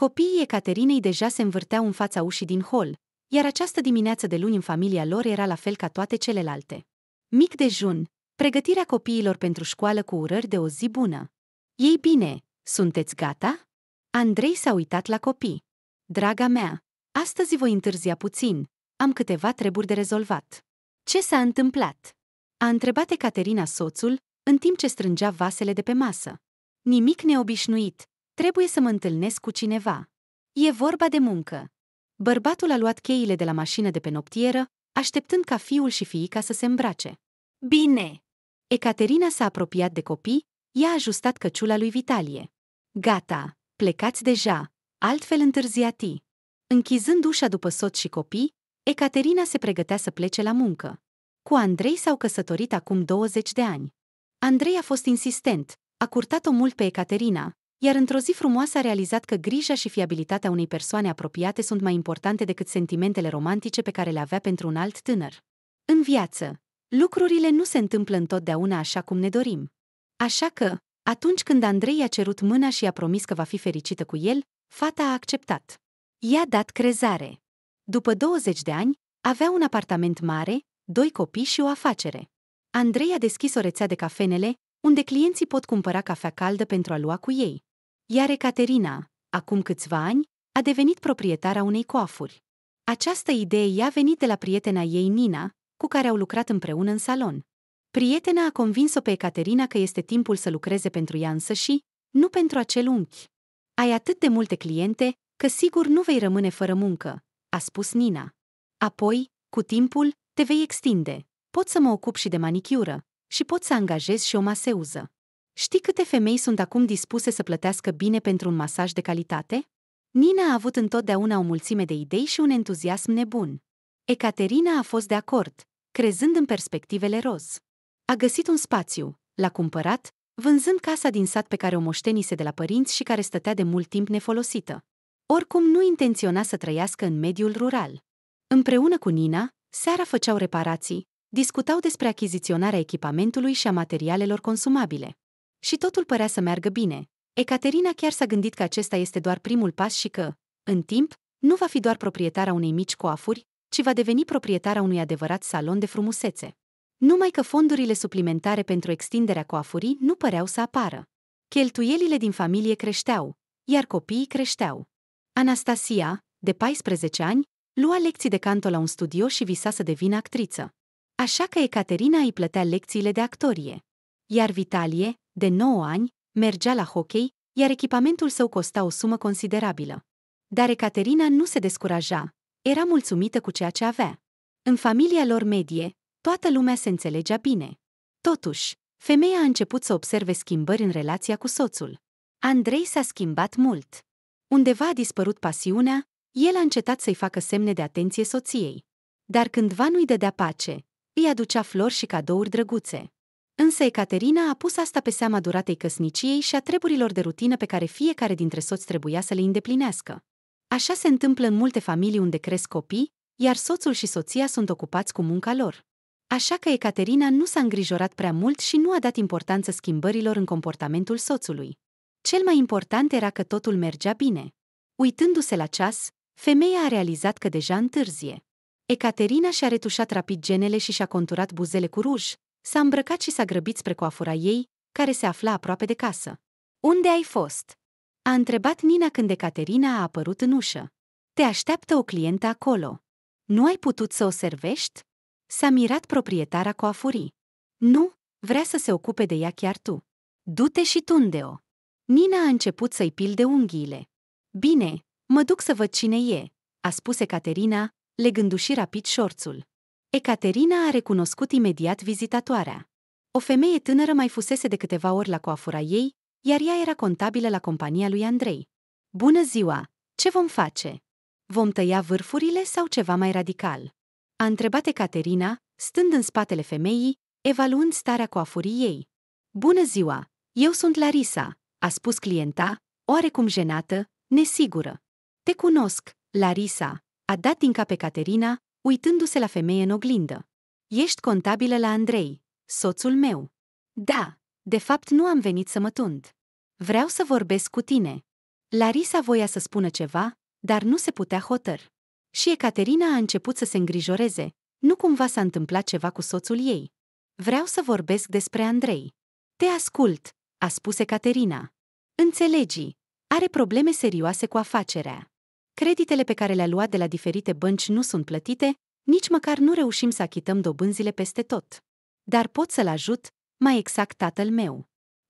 Copiii Ecaterinei deja se învârteau în fața ușii din hol, iar această dimineață de luni în familia lor era la fel ca toate celelalte. Mic dejun, pregătirea copiilor pentru școală cu urări de o zi bună. Ei bine, sunteți gata? Andrei s-a uitat la copii. Draga mea, astăzi voi întârzia puțin, am câteva treburi de rezolvat. Ce s-a întâmplat? A întrebat Caterina soțul, în timp ce strângea vasele de pe masă. Nimic neobișnuit, Trebuie să mă întâlnesc cu cineva. E vorba de muncă. Bărbatul a luat cheile de la mașină de pe noptieră, așteptând ca fiul și fiica să se îmbrace. Bine! Ecaterina s-a apropiat de copii, i-a ajustat căciula lui Vitalie. Gata, plecați deja, altfel întârziati. Închizând ușa după soț și copii, Ecaterina se pregătea să plece la muncă. Cu Andrei s-au căsătorit acum 20 de ani. Andrei a fost insistent, a curtat-o mult pe Ecaterina, iar într-o zi frumoasă a realizat că grija și fiabilitatea unei persoane apropiate sunt mai importante decât sentimentele romantice pe care le avea pentru un alt tânăr. În viață, lucrurile nu se întâmplă întotdeauna așa cum ne dorim. Așa că, atunci când Andrei a cerut mâna și i-a promis că va fi fericită cu el, fata a acceptat. I-a dat crezare. După 20 de ani, avea un apartament mare, doi copii și o afacere. Andrei a deschis o rețea de cafenele, unde clienții pot cumpăra cafea caldă pentru a lua cu ei. Iar Ecaterina, acum câțiva ani, a devenit proprietara unei coafuri. Această idee i-a venit de la prietena ei Nina, cu care au lucrat împreună în salon. Prietena a convins-o pe Ecaterina că este timpul să lucreze pentru ea însă și, nu pentru acel unchi. Ai atât de multe cliente, că sigur nu vei rămâne fără muncă, a spus Nina. Apoi, cu timpul, te vei extinde. Pot să mă ocup și de manicură și pot să angajez și o maseuză. Știi câte femei sunt acum dispuse să plătească bine pentru un masaj de calitate? Nina a avut întotdeauna o mulțime de idei și un entuziasm nebun. Ecaterina a fost de acord, crezând în perspectivele roz. A găsit un spațiu, l-a cumpărat, vânzând casa din sat pe care o moștenise de la părinți și care stătea de mult timp nefolosită. Oricum nu intenționa să trăiască în mediul rural. Împreună cu Nina, seara făceau reparații, discutau despre achiziționarea echipamentului și a materialelor consumabile. Și totul părea să meargă bine. Ecaterina chiar s-a gândit că acesta este doar primul pas și că, în timp, nu va fi doar proprietara unei mici coafuri, ci va deveni proprietara unui adevărat salon de frumusețe. Numai că fondurile suplimentare pentru extinderea coafurii nu păreau să apară. Cheltuielile din familie creșteau, iar copiii creșteau. Anastasia, de 14 ani, lua lecții de canto la un studio și visa să devină actriță. Așa că Ecaterina îi plătea lecțiile de actorie. Iar Vitalie, de 9 ani, mergea la hockey, iar echipamentul său costa o sumă considerabilă. Dar Ecaterina nu se descuraja, era mulțumită cu ceea ce avea. În familia lor medie, toată lumea se înțelegea bine. Totuși, femeia a început să observe schimbări în relația cu soțul. Andrei s-a schimbat mult. Undeva a dispărut pasiunea, el a încetat să-i facă semne de atenție soției. Dar cândva nu-i dădea pace, îi aducea flori și cadouri drăguțe. Însă Ecaterina a pus asta pe seama duratei căsniciei și a treburilor de rutină pe care fiecare dintre soți trebuia să le îndeplinească. Așa se întâmplă în multe familii unde cresc copii, iar soțul și soția sunt ocupați cu munca lor. Așa că Ecaterina nu s-a îngrijorat prea mult și nu a dat importanță schimbărilor în comportamentul soțului. Cel mai important era că totul mergea bine. Uitându-se la ceas, femeia a realizat că deja întârzie. Ecaterina și-a retușat rapid genele și și-a conturat buzele cu ruj, S-a îmbrăcat și s-a grăbit spre coafura ei, care se afla aproape de casă. Unde ai fost?" a întrebat Nina când Ecaterina a apărut în ușă. Te așteaptă o clientă acolo. Nu ai putut să o servești? S-a mirat proprietara coafurii. Nu, vrea să se ocupe de ea chiar tu. Du-te și tunde-o. Nina a început să-i pilde unghiile. Bine, mă duc să văd cine e, a spus Caterina, legându-și rapid șorțul. Ecaterina a recunoscut imediat vizitatoarea. O femeie tânără mai fusese de câteva ori la coafura ei, iar ea era contabilă la compania lui Andrei. Bună ziua! Ce vom face? Vom tăia vârfurile sau ceva mai radical? A întrebat Ecaterina, stând în spatele femeii, evaluând starea coafurii ei. Bună ziua! Eu sunt Larisa, a spus clienta, oarecum jenată, nesigură. Te cunosc, Larisa, a dat din cap pe Caterina, uitându-se la femeie în oglindă. Ești contabilă la Andrei, soțul meu. Da, de fapt nu am venit să mă tund. Vreau să vorbesc cu tine. Larisa voia să spună ceva, dar nu se putea hotăr. Și Ecaterina a început să se îngrijoreze, nu cumva s-a întâmplat ceva cu soțul ei. Vreau să vorbesc despre Andrei. Te ascult, a spus Ecaterina. Înțelegi, are probleme serioase cu afacerea creditele pe care le-a luat de la diferite bănci nu sunt plătite, nici măcar nu reușim să achităm dobânzile peste tot. Dar pot să-l ajut, mai exact tatăl meu.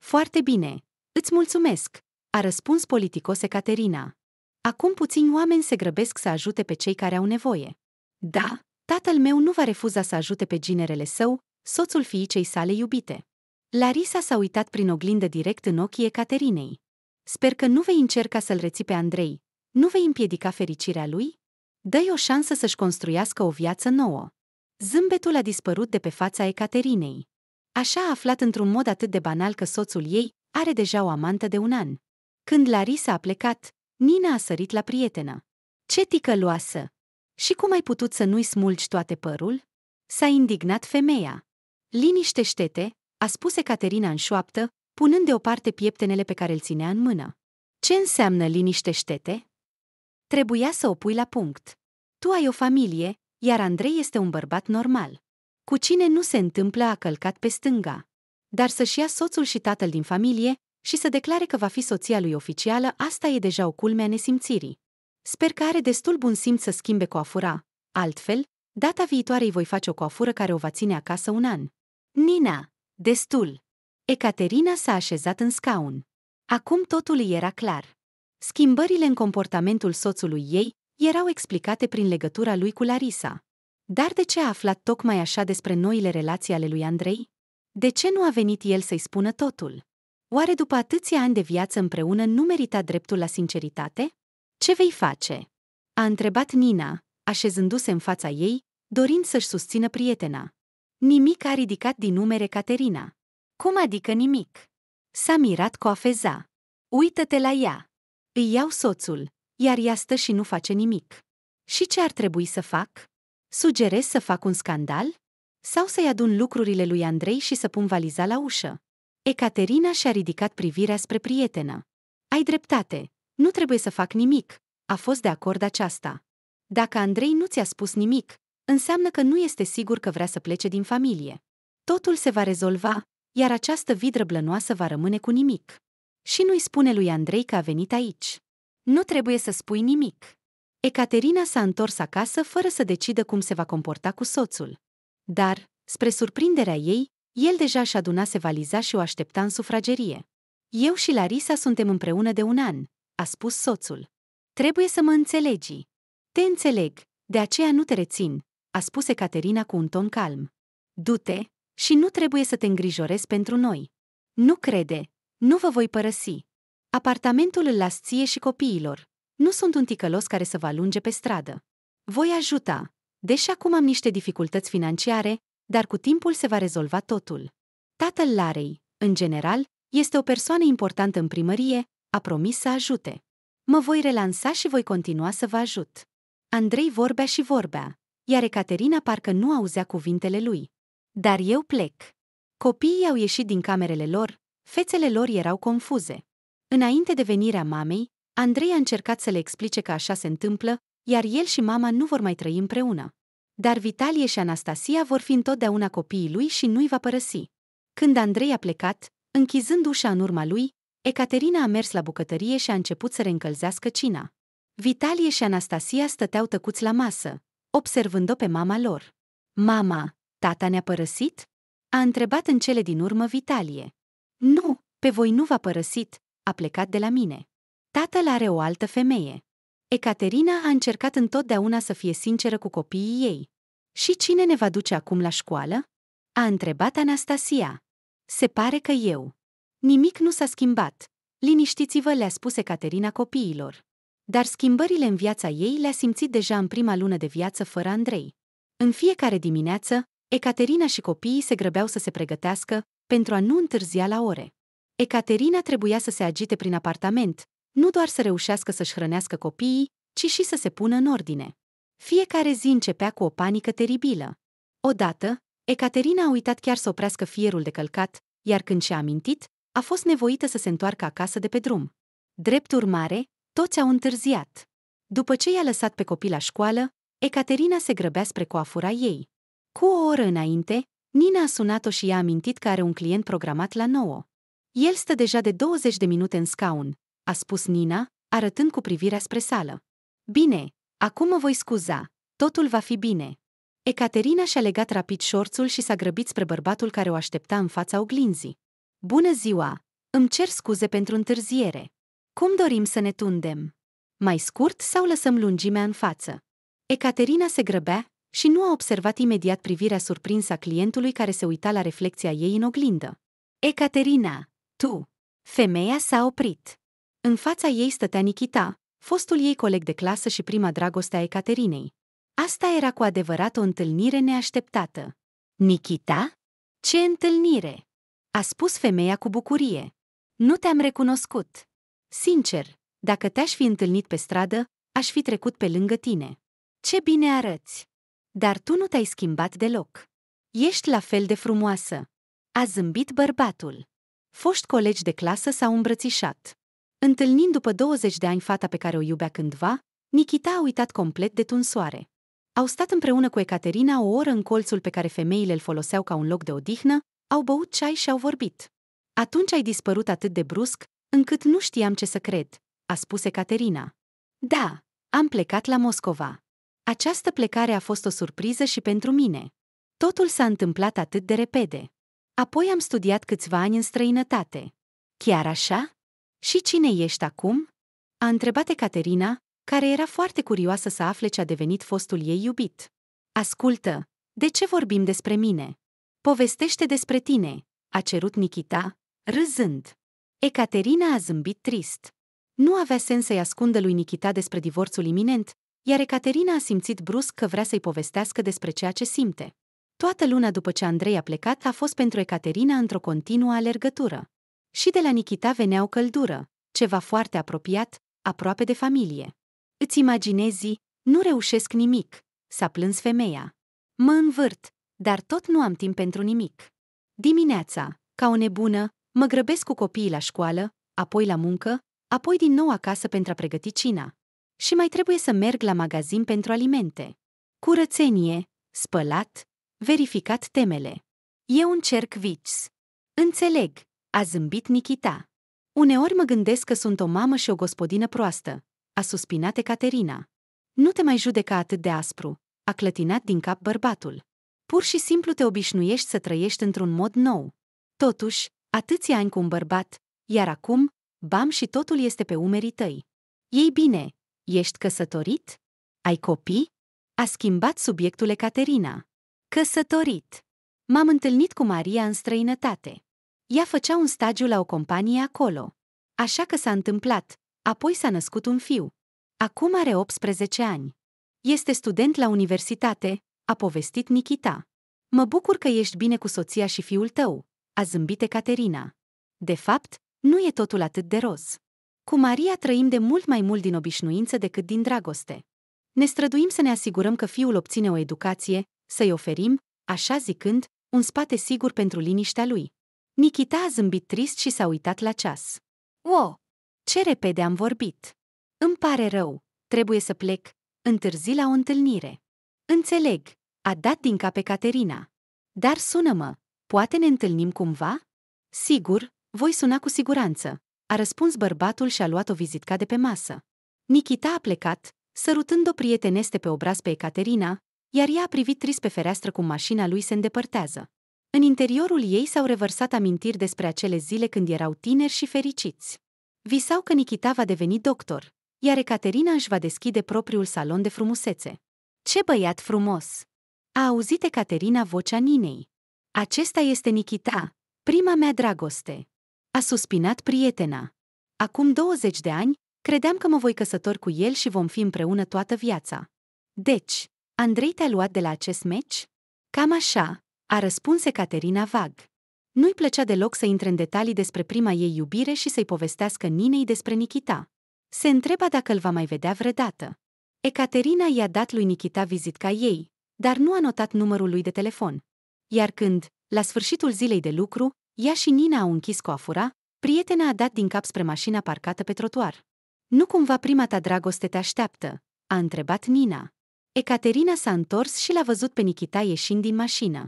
Foarte bine, îți mulțumesc, a răspuns politicos Caterina. Acum puțini oameni se grăbesc să ajute pe cei care au nevoie. Da, tatăl meu nu va refuza să ajute pe ginerele său, soțul fiicei sale iubite. Larisa s-a uitat prin oglindă direct în ochii Caterinei. Sper că nu vei încerca să-l reții pe Andrei, nu vei împiedica fericirea lui? Dă-i o șansă să-și construiască o viață nouă. Zâmbetul a dispărut de pe fața Ecaterinei. Așa a aflat într-un mod atât de banal că soțul ei are deja o amantă de un an. Când Larisa a plecat, Nina a sărit la prietena. Ce ticăloasă! Și cum ai putut să nu-i smulgi toate părul? S-a indignat femeia. Liniștește-te, a spus Ecaterina în șoaptă, punând deoparte pieptenele pe care îl ținea în mână. Ce înseamnă liniștește-te? Trebuia să o pui la punct. Tu ai o familie, iar Andrei este un bărbat normal. Cu cine nu se întâmplă a călcat pe stânga. Dar să-și ia soțul și tatăl din familie și să declare că va fi soția lui oficială, asta e deja o culme a nesimțirii. Sper că are destul bun simț să schimbe coafura, altfel, data viitoare îi voi face o coafură care o va ține acasă un an. Nina, destul! Ecaterina s-a așezat în scaun. Acum totul era clar. Schimbările în comportamentul soțului ei erau explicate prin legătura lui cu Larisa. Dar de ce a aflat tocmai așa despre noile relații ale lui Andrei? De ce nu a venit el să-i spună totul? Oare după atâția ani de viață împreună nu merita dreptul la sinceritate? Ce vei face? A întrebat Nina, așezându-se în fața ei, dorind să-și susțină prietena. Nimic a ridicat din numere Caterina. Cum adică nimic? S-a mirat cu afeza. Uită-te la ea! Îi iau soțul, iar ea stă și nu face nimic. Și ce ar trebui să fac? Sugerez să fac un scandal? Sau să-i adun lucrurile lui Andrei și să pun valiza la ușă? Ecaterina și-a ridicat privirea spre prietenă. Ai dreptate, nu trebuie să fac nimic, a fost de acord aceasta. Dacă Andrei nu ți-a spus nimic, înseamnă că nu este sigur că vrea să plece din familie. Totul se va rezolva, iar această vidră blănoasă va rămâne cu nimic și nu-i spune lui Andrei că a venit aici. Nu trebuie să spui nimic. Ecaterina s-a întors acasă fără să decidă cum se va comporta cu soțul. Dar, spre surprinderea ei, el deja își adunase valiza și o aștepta în sufragerie. Eu și Larisa suntem împreună de un an, a spus soțul. Trebuie să mă înțelegi. Te înțeleg, de aceea nu te rețin, a spus Ecaterina cu un ton calm. Du-te și nu trebuie să te îngrijorezi pentru noi. Nu crede nu vă voi părăsi. Apartamentul îl las ție și copiilor. Nu sunt un ticălos care să vă alunge pe stradă. Voi ajuta. Deși acum am niște dificultăți financiare, dar cu timpul se va rezolva totul. Tatăl Larei, în general, este o persoană importantă în primărie, a promis să ajute. Mă voi relansa și voi continua să vă ajut. Andrei vorbea și vorbea, iar Ecaterina parcă nu auzea cuvintele lui. Dar eu plec. Copiii au ieșit din camerele lor, Fețele lor erau confuze. Înainte de venirea mamei, Andrei a încercat să le explice că așa se întâmplă, iar el și mama nu vor mai trăi împreună. Dar Vitalie și Anastasia vor fi întotdeauna copiii lui și nu-i va părăsi. Când Andrei a plecat, închizând ușa în urma lui, Ecaterina a mers la bucătărie și a început să reîncălzească cina. Vitalie și Anastasia stăteau tăcuți la masă, observând-o pe mama lor. Mama, tata ne-a părăsit? A întrebat în cele din urmă Vitalie. Nu, pe voi nu v-a părăsit, a plecat de la mine. Tatăl are o altă femeie. Ecaterina a încercat întotdeauna să fie sinceră cu copiii ei. Și cine ne va duce acum la școală? A întrebat Anastasia. Se pare că eu. Nimic nu s-a schimbat. Liniștiți-vă, le-a spus Ecaterina copiilor. Dar schimbările în viața ei le-a simțit deja în prima lună de viață fără Andrei. În fiecare dimineață, Ecaterina și copiii se grăbeau să se pregătească, pentru a nu întârzia la ore. Ecaterina trebuia să se agite prin apartament, nu doar să reușească să-și hrănească copiii, ci și să se pună în ordine. Fiecare zi începea cu o panică teribilă. Odată, Ecaterina a uitat chiar să oprească fierul de călcat, iar când și-a amintit, a fost nevoită să se întoarcă acasă de pe drum. Drept urmare, toți au întârziat. După ce i-a lăsat pe copii la școală, Ecaterina se grăbea spre coafura ei. Cu o oră înainte, Nina a sunat-o și i-a amintit că are un client programat la nouă. El stă deja de 20 de minute în scaun, a spus Nina, arătând cu privirea spre sală. Bine, acum mă voi scuza, totul va fi bine. Ecaterina și-a legat rapid șorțul și s-a grăbit spre bărbatul care o aștepta în fața oglinzii. Bună ziua! Îmi cer scuze pentru întârziere. Cum dorim să ne tundem? Mai scurt sau lăsăm lungimea în față? Ecaterina se grăbea, și nu a observat imediat privirea surprinsă a clientului care se uita la reflexia ei în oglindă. Ecaterina, tu! Femeia s-a oprit. În fața ei stătea Nikita, fostul ei coleg de clasă și prima dragoste a Ecaterinei. Asta era cu adevărat o întâlnire neașteptată. Nikita? Ce întâlnire! A spus femeia cu bucurie. Nu te-am recunoscut. Sincer, dacă te-aș fi întâlnit pe stradă, aș fi trecut pe lângă tine. Ce bine arăți! Dar tu nu te-ai schimbat deloc. Ești la fel de frumoasă. A zâmbit bărbatul. Foști colegi de clasă s-au îmbrățișat. Întâlnind după 20 de ani fata pe care o iubea cândva, Nikita a uitat complet de tunsoare. Au stat împreună cu Ecaterina o oră în colțul pe care femeile îl foloseau ca un loc de odihnă, au băut ceai și au vorbit. Atunci ai dispărut atât de brusc, încât nu știam ce să cred, a spus Ecaterina. Da, am plecat la Moscova. Această plecare a fost o surpriză și pentru mine. Totul s-a întâmplat atât de repede. Apoi am studiat câțiva ani în străinătate. Chiar așa? Și cine ești acum? A întrebat Caterina, care era foarte curioasă să afle ce a devenit fostul ei iubit. Ascultă, de ce vorbim despre mine? Povestește despre tine, a cerut Nikita, râzând. Ecaterina a zâmbit trist. Nu avea sens să-i ascundă lui Nikita despre divorțul iminent, iar Ecaterina a simțit brusc că vrea să-i povestească despre ceea ce simte. Toată luna după ce Andrei a plecat a fost pentru Ecaterina într-o continuă alergătură. Și de la Nikita venea o căldură, ceva foarte apropiat, aproape de familie. Îți imaginezi, nu reușesc nimic, s-a plâns femeia. Mă învârt, dar tot nu am timp pentru nimic. Dimineața, ca o nebună, mă grăbesc cu copiii la școală, apoi la muncă, apoi din nou acasă pentru a pregăti cina și mai trebuie să merg la magazin pentru alimente. Curățenie, spălat, verificat temele. E un cerc vici. Înțeleg, a zâmbit Nikita. Uneori mă gândesc că sunt o mamă și o gospodină proastă, a suspinat Caterina. Nu te mai judeca atât de aspru, a clătinat din cap bărbatul. Pur și simplu te obișnuiești să trăiești într-un mod nou. Totuși, atâția ani cu un bărbat, iar acum, bam și totul este pe umerii tăi. Ei bine, Ești căsătorit? Ai copii? A schimbat subiectul Ecaterina. Căsătorit. M-am întâlnit cu Maria în străinătate. Ea făcea un stagiu la o companie acolo. Așa că s-a întâmplat, apoi s-a născut un fiu. Acum are 18 ani. Este student la universitate, a povestit Nikita. Mă bucur că ești bine cu soția și fiul tău, a zâmbit Caterina. De fapt, nu e totul atât de roz. Cu Maria trăim de mult mai mult din obișnuință decât din dragoste. Ne străduim să ne asigurăm că fiul obține o educație, să-i oferim, așa zicând, un spate sigur pentru liniștea lui. Nikita a zâmbit trist și s-a uitat la ceas. Wow! Ce repede am vorbit! Îmi pare rău, trebuie să plec, întârzi la o întâlnire. Înțeleg, a dat din cap pe Caterina. Dar sună-mă, poate ne întâlnim cumva? Sigur, voi suna cu siguranță a răspuns bărbatul și a luat o vizitca de pe masă. Nikita a plecat, sărutând-o prieteneste pe obraz pe Ecaterina, iar ea a privit trist pe fereastră cum mașina lui se îndepărtează. În interiorul ei s-au revărsat amintiri despre acele zile când erau tineri și fericiți. Visau că Nikita va deveni doctor, iar Ecaterina își va deschide propriul salon de frumusețe. Ce băiat frumos! A auzit Ecaterina vocea Ninei. Acesta este Nikita, prima mea dragoste. A suspinat prietena. Acum 20 de ani, credeam că mă voi căsători cu el și vom fi împreună toată viața. Deci, Andrei te-a luat de la acest meci? Cam așa, a răspuns Caterina vag. Nu-i plăcea deloc să intre în detalii despre prima ei iubire și să-i povestească Ninei despre Nikita. Se întreba dacă îl va mai vedea vreodată. Ecaterina i-a dat lui Nikita vizitca ei, dar nu a notat numărul lui de telefon. Iar când, la sfârșitul zilei de lucru, ea și Nina au închis coafura, prietena a dat din cap spre mașina parcată pe trotuar. Nu cumva prima ta dragoste te așteaptă?" a întrebat Nina. Ecaterina s-a întors și l-a văzut pe Nikita ieșind din mașină.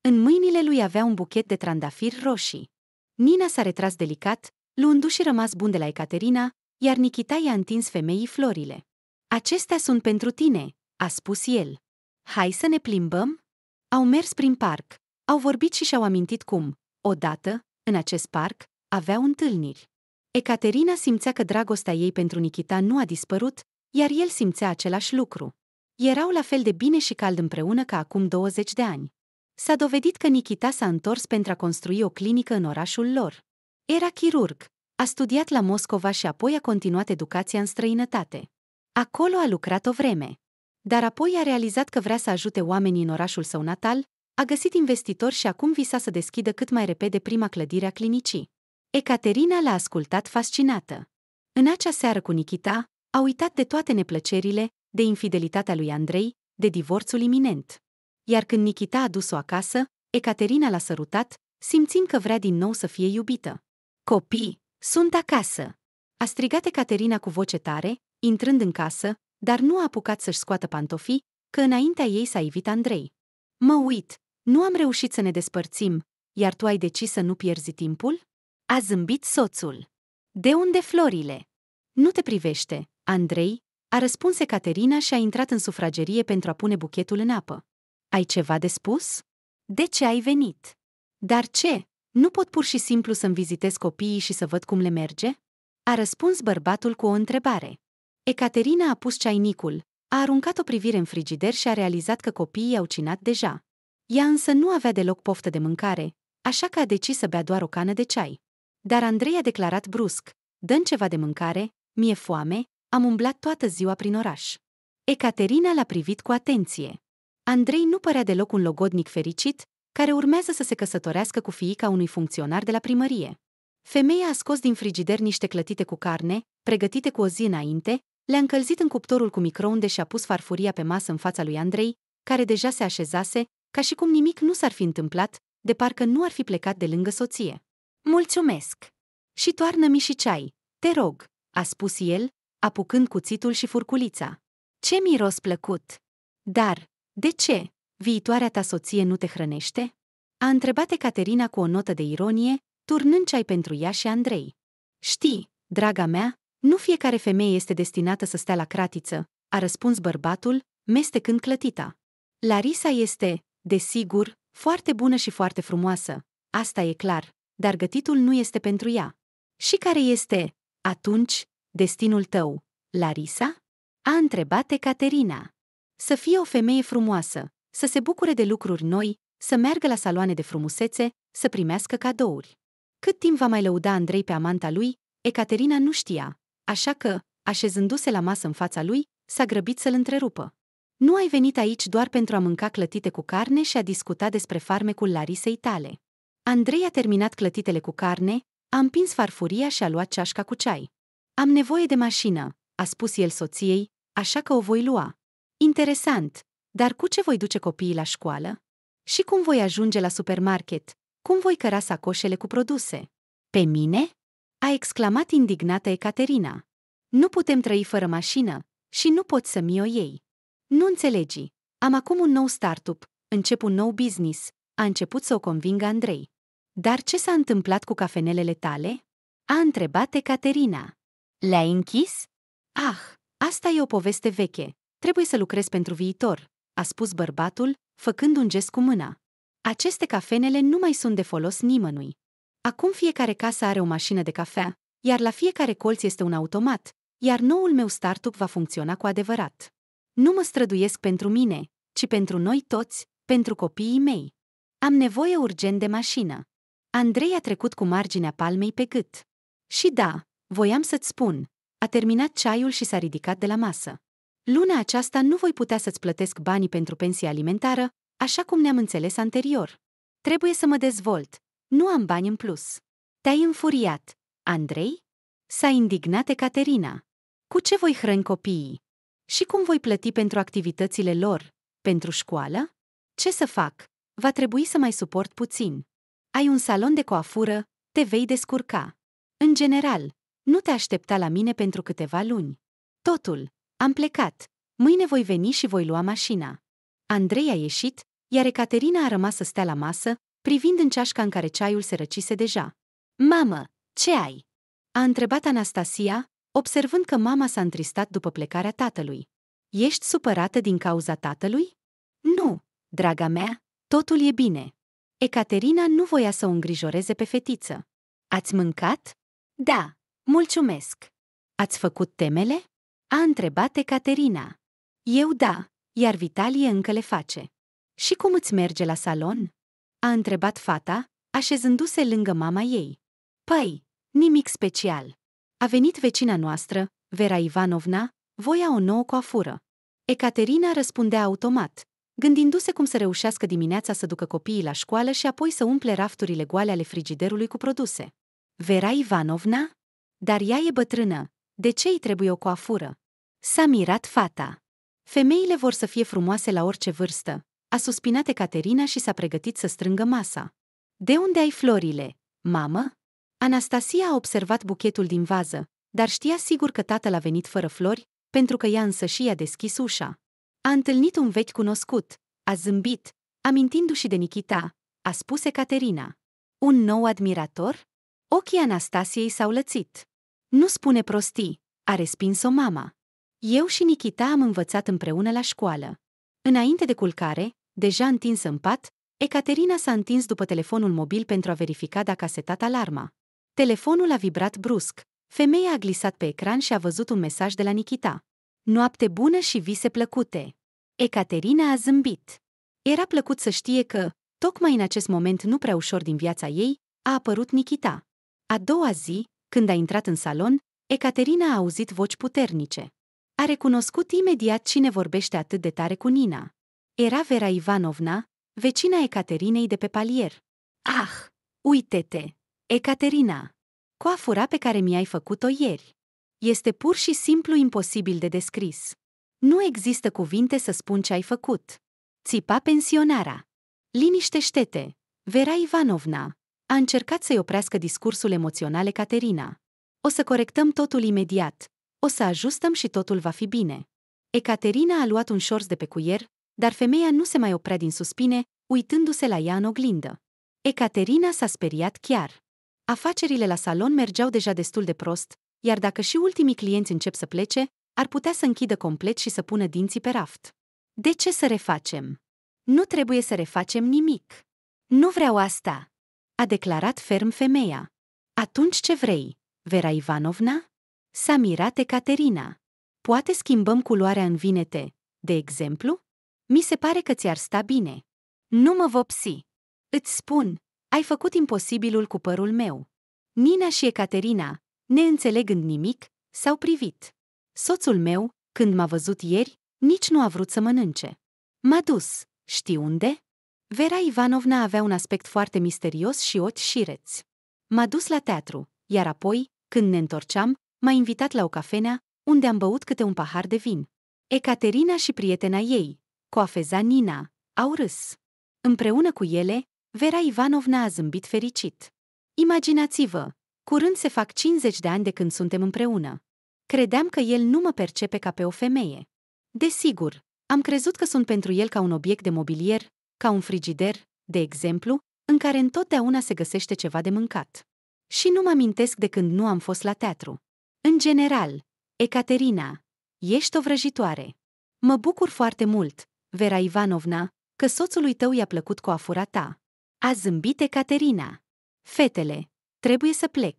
În mâinile lui avea un buchet de trandafiri roșii. Nina s-a retras delicat, luându-și rămas bun de la Ecaterina, iar Nikita i-a întins femeii florile. Acestea sunt pentru tine," a spus el. Hai să ne plimbăm?" Au mers prin parc, au vorbit și și-au amintit cum, Odată, în acest parc, aveau întâlniri. Ecaterina simțea că dragostea ei pentru Nikita nu a dispărut, iar el simțea același lucru. Erau la fel de bine și cald împreună ca acum 20 de ani. S-a dovedit că Nikita s-a întors pentru a construi o clinică în orașul lor. Era chirurg, a studiat la Moscova și apoi a continuat educația în străinătate. Acolo a lucrat o vreme. Dar apoi a realizat că vrea să ajute oamenii în orașul său natal, a găsit investitori și acum visa să deschidă cât mai repede prima clădire a clinicii. Ecaterina l-a ascultat fascinată. În acea seară cu Nikita, a uitat de toate neplăcerile, de infidelitatea lui Andrei, de divorțul iminent. Iar când Nikita a dus-o acasă, Ecaterina l-a sărutat, simțind că vrea din nou să fie iubită. Copii, sunt acasă! A strigat Ecaterina cu voce tare, intrând în casă, dar nu a apucat să-și scoată pantofii, că înaintea ei s-a ivit Andrei. Mă uit, nu am reușit să ne despărțim, iar tu ai decis să nu pierzi timpul? A zâmbit soțul. De unde florile? Nu te privește, Andrei, a răspuns Caterina și a intrat în sufragerie pentru a pune buchetul în apă. Ai ceva de spus? De ce ai venit? Dar ce? Nu pot pur și simplu să-mi vizitez copiii și să văd cum le merge? A răspuns bărbatul cu o întrebare. Ecaterina a pus ceainicul, a aruncat o privire în frigider și a realizat că copiii au cinat deja. Ea însă nu avea deloc poftă de mâncare, așa că a decis să bea doar o cană de ceai. Dar Andrei a declarat brusc, dă ceva de mâncare, mi-e foame, am umblat toată ziua prin oraș. Ecaterina l-a privit cu atenție. Andrei nu părea deloc un logodnic fericit, care urmează să se căsătorească cu fiica unui funcționar de la primărie. Femeia a scos din frigider niște clătite cu carne, pregătite cu o zi înainte, le-a încălzit în cuptorul cu microunde și a pus farfuria pe masă în fața lui Andrei, care deja se așezase, ca și cum nimic nu s-ar fi întâmplat, de parcă nu ar fi plecat de lângă soție. Mulțumesc! Și toarnă-mi și ceai, te rog, a spus el, apucând cuțitul și furculița. Ce miros plăcut! Dar, de ce, viitoarea ta soție nu te hrănește? A întrebat Caterina cu o notă de ironie, turnând ceai pentru ea și Andrei. Știi, draga mea, nu fiecare femeie este destinată să stea la cratiță, a răspuns bărbatul, mestecând clătita. Larisa este, Desigur, foarte bună și foarte frumoasă, asta e clar, dar gătitul nu este pentru ea. Și care este, atunci, destinul tău, Larisa? A întrebat Caterina. Să fie o femeie frumoasă, să se bucure de lucruri noi, să meargă la saloane de frumusețe, să primească cadouri. Cât timp va mai lăuda Andrei pe amanta lui, Ecaterina nu știa, așa că, așezându-se la masă în fața lui, s-a grăbit să-l întrerupă. Nu ai venit aici doar pentru a mânca clătite cu carne și a discuta despre farmecul Larisei tale. Andrei a terminat clătitele cu carne, a împins farfuria și a luat ceașca cu ceai. Am nevoie de mașină, a spus el soției, așa că o voi lua. Interesant, dar cu ce voi duce copiii la școală? Și cum voi ajunge la supermarket? Cum voi căra sacoșele cu produse? Pe mine? A exclamat indignată Ecaterina. Nu putem trăi fără mașină și nu pot să mi-o iei. Nu înțelegi. Am acum un nou startup, încep un nou business, a început să o convingă Andrei. Dar ce s-a întâmplat cu cafenelele tale? A întrebat Ecaterina. Le-ai închis? Ah, asta e o poveste veche. Trebuie să lucrez pentru viitor, a spus bărbatul, făcând un gest cu mâna. Aceste cafenele nu mai sunt de folos nimănui. Acum fiecare casă are o mașină de cafea, iar la fiecare colț este un automat, iar noul meu startup va funcționa cu adevărat. Nu mă străduiesc pentru mine, ci pentru noi toți, pentru copiii mei. Am nevoie urgent de mașină. Andrei a trecut cu marginea palmei pe gât. Și da, voiam să-ți spun. A terminat ceaiul și s-a ridicat de la masă. Luna aceasta nu voi putea să-ți plătesc banii pentru pensia alimentară, așa cum ne-am înțeles anterior. Trebuie să mă dezvolt. Nu am bani în plus. Te-ai înfuriat, Andrei? S-a indignat Ecaterina. Cu ce voi hrăni copiii? Și cum voi plăti pentru activitățile lor? Pentru școală? Ce să fac? Va trebui să mai suport puțin. Ai un salon de coafură, te vei descurca. În general, nu te aștepta la mine pentru câteva luni. Totul. Am plecat. Mâine voi veni și voi lua mașina. Andrei a ieșit, iar Ecaterina a rămas să stea la masă, privind în ceașca în care ceaiul se răcise deja. Mamă, ce ai? A întrebat Anastasia, observând că mama s-a întristat după plecarea tatălui. Ești supărată din cauza tatălui? Nu, draga mea, totul e bine. Ecaterina nu voia să o îngrijoreze pe fetiță. Ați mâncat? Da, mulțumesc. Ați făcut temele? A întrebat Ecaterina. Eu da, iar Vitalie încă le face. Și cum îți merge la salon? A întrebat fata, așezându-se lângă mama ei. Păi, nimic special. A venit vecina noastră, Vera Ivanovna, voia o nouă coafură. Ecaterina răspundea automat, gândindu-se cum să reușească dimineața să ducă copiii la școală și apoi să umple rafturile goale ale frigiderului cu produse. Vera Ivanovna? Dar ea e bătrână. De ce îi trebuie o coafură? S-a mirat fata. Femeile vor să fie frumoase la orice vârstă, a suspinat Caterina și s-a pregătit să strângă masa. De unde ai florile, mamă? Anastasia a observat buchetul din vază, dar știa sigur că tatăl a venit fără flori, pentru că ea însă și a deschis ușa. A întâlnit un vechi cunoscut, a zâmbit, amintindu-și de Nikita, a spus Ecaterina. Un nou admirator? Ochii Anastasiei s-au lățit. Nu spune prostii, a respins-o mama. Eu și Nikita am învățat împreună la școală. Înainte de culcare, deja întins în pat, Ecaterina s-a întins după telefonul mobil pentru a verifica dacă a setat alarma. Telefonul a vibrat brusc. Femeia a glisat pe ecran și a văzut un mesaj de la Nikita. Noapte bună și vise plăcute. Ecaterina a zâmbit. Era plăcut să știe că, tocmai în acest moment nu prea ușor din viața ei, a apărut Nikita. A doua zi, când a intrat în salon, Ecaterina a auzit voci puternice. A recunoscut imediat cine vorbește atât de tare cu Nina. Era Vera Ivanovna, vecina Ecaterinei de pe palier. Ah, uite-te! Ecaterina, coafura pe care mi-ai făcut-o ieri. Este pur și simplu imposibil de descris. Nu există cuvinte să spun ce ai făcut. Țipa pensionara. Liniștește-te, Vera Ivanovna. A încercat să-i oprească discursul emoțional Ecaterina. O să corectăm totul imediat. O să ajustăm și totul va fi bine. Ecaterina a luat un șors de pe cuier, dar femeia nu se mai oprea din suspine, uitându-se la ea în oglindă. Ecaterina s-a speriat chiar. Afacerile la salon mergeau deja destul de prost, iar dacă și ultimii clienți încep să plece, ar putea să închidă complet și să pună dinții pe raft. De ce să refacem? Nu trebuie să refacem nimic. Nu vreau asta, a declarat ferm femeia. Atunci ce vrei, Vera Ivanovna? S-a mirat Ecaterina. Poate schimbăm culoarea în vinete, de exemplu? Mi se pare că ți-ar sta bine. Nu mă vopsi. Îți spun, ai făcut imposibilul cu părul meu. Nina și Ecaterina, neînțelegând nimic, s-au privit. Soțul meu, când m-a văzut ieri, nici nu a vrut să mănânce. M-a dus, știi unde? Vera Ivanovna avea un aspect foarte misterios și ochi reți. M-a dus la teatru, iar apoi, când ne întorceam, m-a invitat la o cafenea, unde am băut câte un pahar de vin. Ecaterina și prietena ei, coafeza Nina, au râs. Împreună cu ele, Vera Ivanovna a zâmbit fericit. Imaginați-vă, curând se fac 50 de ani de când suntem împreună. Credeam că el nu mă percepe ca pe o femeie. Desigur, am crezut că sunt pentru el ca un obiect de mobilier, ca un frigider, de exemplu, în care întotdeauna se găsește ceva de mâncat. Și nu mă amintesc de când nu am fost la teatru. În general, Ecaterina, ești o vrăjitoare. Mă bucur foarte mult, Vera Ivanovna, că soțului tău i-a plăcut coafura ta. A zâmbit Ecaterina. Fetele, trebuie să plec.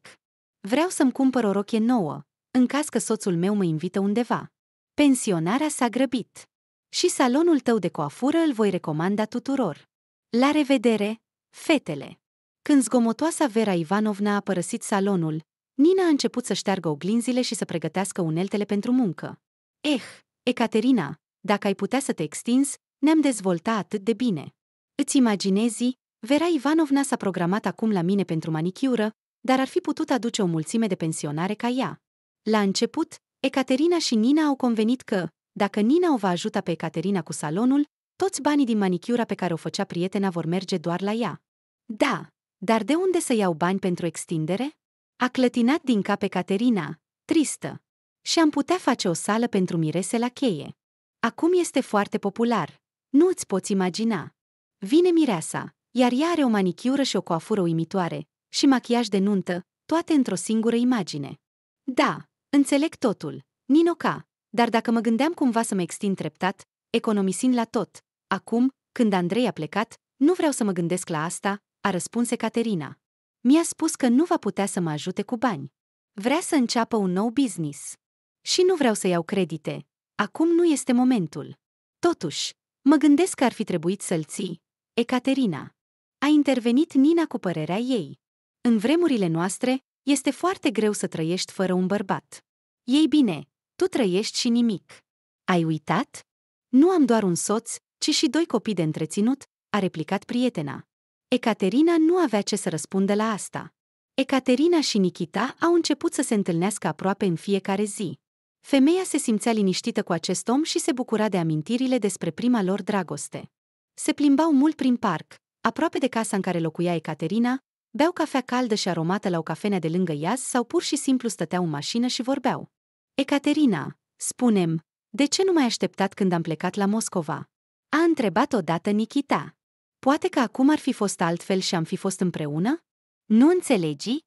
Vreau să-mi cumpăr o rochie nouă, în caz că soțul meu mă invită undeva. Pensionarea s-a grăbit. Și salonul tău de coafură îl voi recomanda tuturor. La revedere, fetele! Când zgomotoasa Vera Ivanovna a părăsit salonul, Nina a început să șteargă oglinzile și să pregătească uneltele pentru muncă. Eh, Ecaterina, dacă ai putea să te extinzi, ne-am dezvolta atât de bine. Îți imaginezi, Vera Ivanovna s-a programat acum la mine pentru manicură, dar ar fi putut aduce o mulțime de pensionare ca ea. La început, Ecaterina și Nina au convenit că, dacă Nina o va ajuta pe Ecaterina cu salonul, toți banii din manicura pe care o făcea prietena vor merge doar la ea. Da, dar de unde să iau bani pentru extindere? A clătinat din cap pe Caterina, tristă. Și am putea face o sală pentru mirese la cheie. Acum este foarte popular. Nu îți poți imagina. Vine mireasa, iar ea are o manichiură și o coafură uimitoare, și machiaj de nuntă, toate într-o singură imagine. Da, înțeleg totul, Ninoca, dar dacă mă gândeam cumva să mă extind treptat, economisind la tot, acum, când Andrei a plecat, nu vreau să mă gândesc la asta, a răspuns Caterina. Mi-a spus că nu va putea să mă ajute cu bani. Vrea să înceapă un nou business. Și nu vreau să iau credite. Acum nu este momentul. Totuși, mă gândesc că ar fi trebuit să-l ții, Ecaterina. A intervenit Nina cu părerea ei. În vremurile noastre, este foarte greu să trăiești fără un bărbat. Ei bine, tu trăiești și nimic. Ai uitat? Nu am doar un soț, ci și doi copii de întreținut, a replicat prietena. Ecaterina nu avea ce să răspundă la asta. Ecaterina și Nikita au început să se întâlnească aproape în fiecare zi. Femeia se simțea liniștită cu acest om și se bucura de amintirile despre prima lor dragoste. Se plimbau mult prin parc, aproape de casa în care locuia Ecaterina, beau cafea caldă și aromată la o cafenea de lângă Iaz sau pur și simplu stăteau în mașină și vorbeau. Ecaterina, spunem, de ce nu m-ai așteptat când am plecat la Moscova? A întrebat odată Nikita. Poate că acum ar fi fost altfel și am fi fost împreună? Nu înțelegi?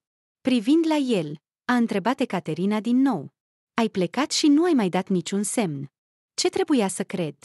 Privind la el, a întrebat Ecaterina din nou. Ai plecat și nu ai mai dat niciun semn. Ce trebuia să cred?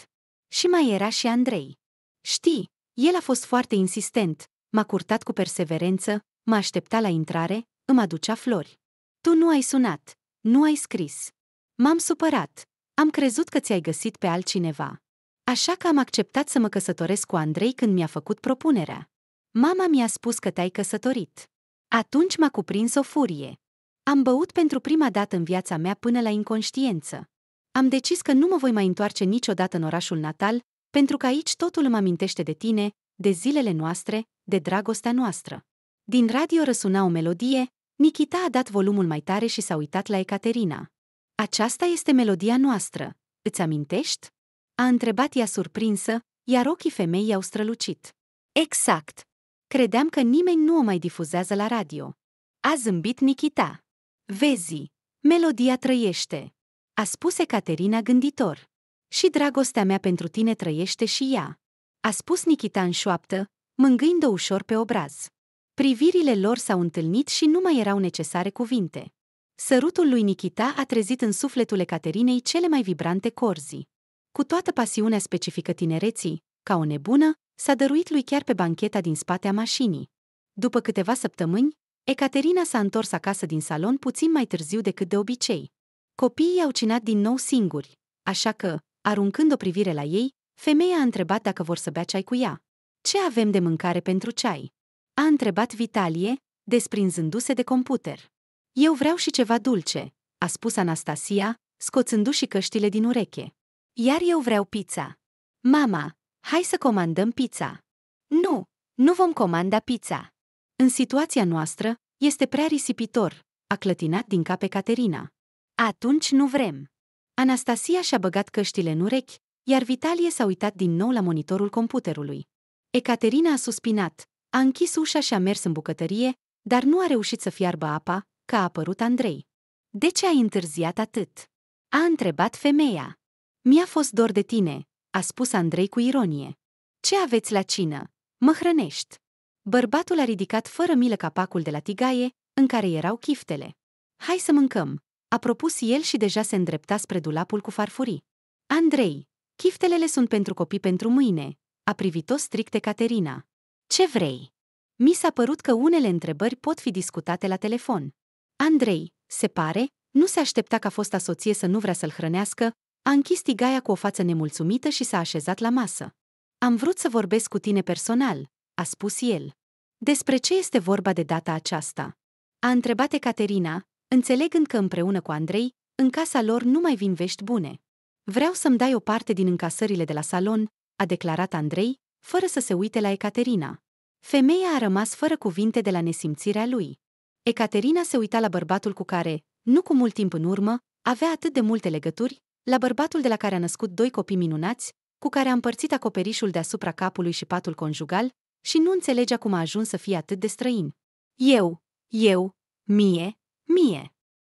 Și mai era și Andrei. Știi, el a fost foarte insistent, m-a curtat cu perseverență, m-a așteptat la intrare, îmi aducea flori. Tu nu ai sunat, nu ai scris. M-am supărat. Am crezut că ți-ai găsit pe altcineva. Așa că am acceptat să mă căsătoresc cu Andrei când mi-a făcut propunerea. Mama mi-a spus că te-ai căsătorit. Atunci m-a cuprins o furie. Am băut pentru prima dată în viața mea până la inconștiență. Am decis că nu mă voi mai întoarce niciodată în orașul natal pentru că aici totul îmi amintește de tine, de zilele noastre, de dragostea noastră. Din radio răsuna o melodie, Nikita a dat volumul mai tare și s-a uitat la Ecaterina. Aceasta este melodia noastră, îți amintești? A întrebat ea surprinsă, iar ochii femei i-au strălucit. Exact! Credeam că nimeni nu o mai difuzează la radio. A zâmbit Nikita. Vezi, melodia trăiește, a spus Ecaterina gânditor și dragostea mea pentru tine trăiește și ea. A spus Nikita în șoaptă, mângâind-o ușor pe obraz. Privirile lor s-au întâlnit și nu mai erau necesare cuvinte. Sărutul lui Nikita a trezit în sufletul Ecaterinei cele mai vibrante corzi. Cu toată pasiunea specifică tinereții, ca o nebună, s-a dăruit lui chiar pe bancheta din spatea mașinii. După câteva săptămâni, Ecaterina s-a întors acasă din salon puțin mai târziu decât de obicei. Copiii au cinat din nou singuri, așa că, Aruncând o privire la ei, femeia a întrebat dacă vor să bea ceai cu ea. Ce avem de mâncare pentru ceai? A întrebat Vitalie, desprinzându-se de computer. Eu vreau și ceva dulce, a spus Anastasia, scoțându-și căștile din ureche. Iar eu vreau pizza. Mama, hai să comandăm pizza. Nu, nu vom comanda pizza. În situația noastră, este prea risipitor, a clătinat din cap Caterina. Atunci nu vrem. Anastasia și-a băgat căștile în urechi, iar Vitalie s-a uitat din nou la monitorul computerului. Ecaterina a suspinat, a închis ușa și a mers în bucătărie, dar nu a reușit să fiarbă apa, că a apărut Andrei. De ce ai întârziat atât? A întrebat femeia. Mi-a fost dor de tine, a spus Andrei cu ironie. Ce aveți la cină? Mă hrănești. Bărbatul a ridicat fără milă capacul de la tigaie, în care erau chiftele. Hai să mâncăm, a propus el și deja se îndrepta spre dulapul cu farfurii. Andrei, chiftelele sunt pentru copii pentru mâine, a privit-o stricte Caterina. Ce vrei? Mi s-a părut că unele întrebări pot fi discutate la telefon. Andrei, se pare, nu se aștepta ca fosta soție să nu vrea să-l hrănească, a închis tigaia cu o față nemulțumită și s-a așezat la masă. Am vrut să vorbesc cu tine personal, a spus el. Despre ce este vorba de data aceasta? A întrebat Caterina, înțelegând că împreună cu Andrei, în casa lor nu mai vin vești bune. Vreau să-mi dai o parte din încasările de la salon, a declarat Andrei, fără să se uite la Ecaterina. Femeia a rămas fără cuvinte de la nesimțirea lui. Ecaterina se uita la bărbatul cu care, nu cu mult timp în urmă, avea atât de multe legături, la bărbatul de la care a născut doi copii minunați, cu care a împărțit acoperișul deasupra capului și patul conjugal, și nu înțelegea cum a ajuns să fie atât de străin. Eu, eu, mie, Mie.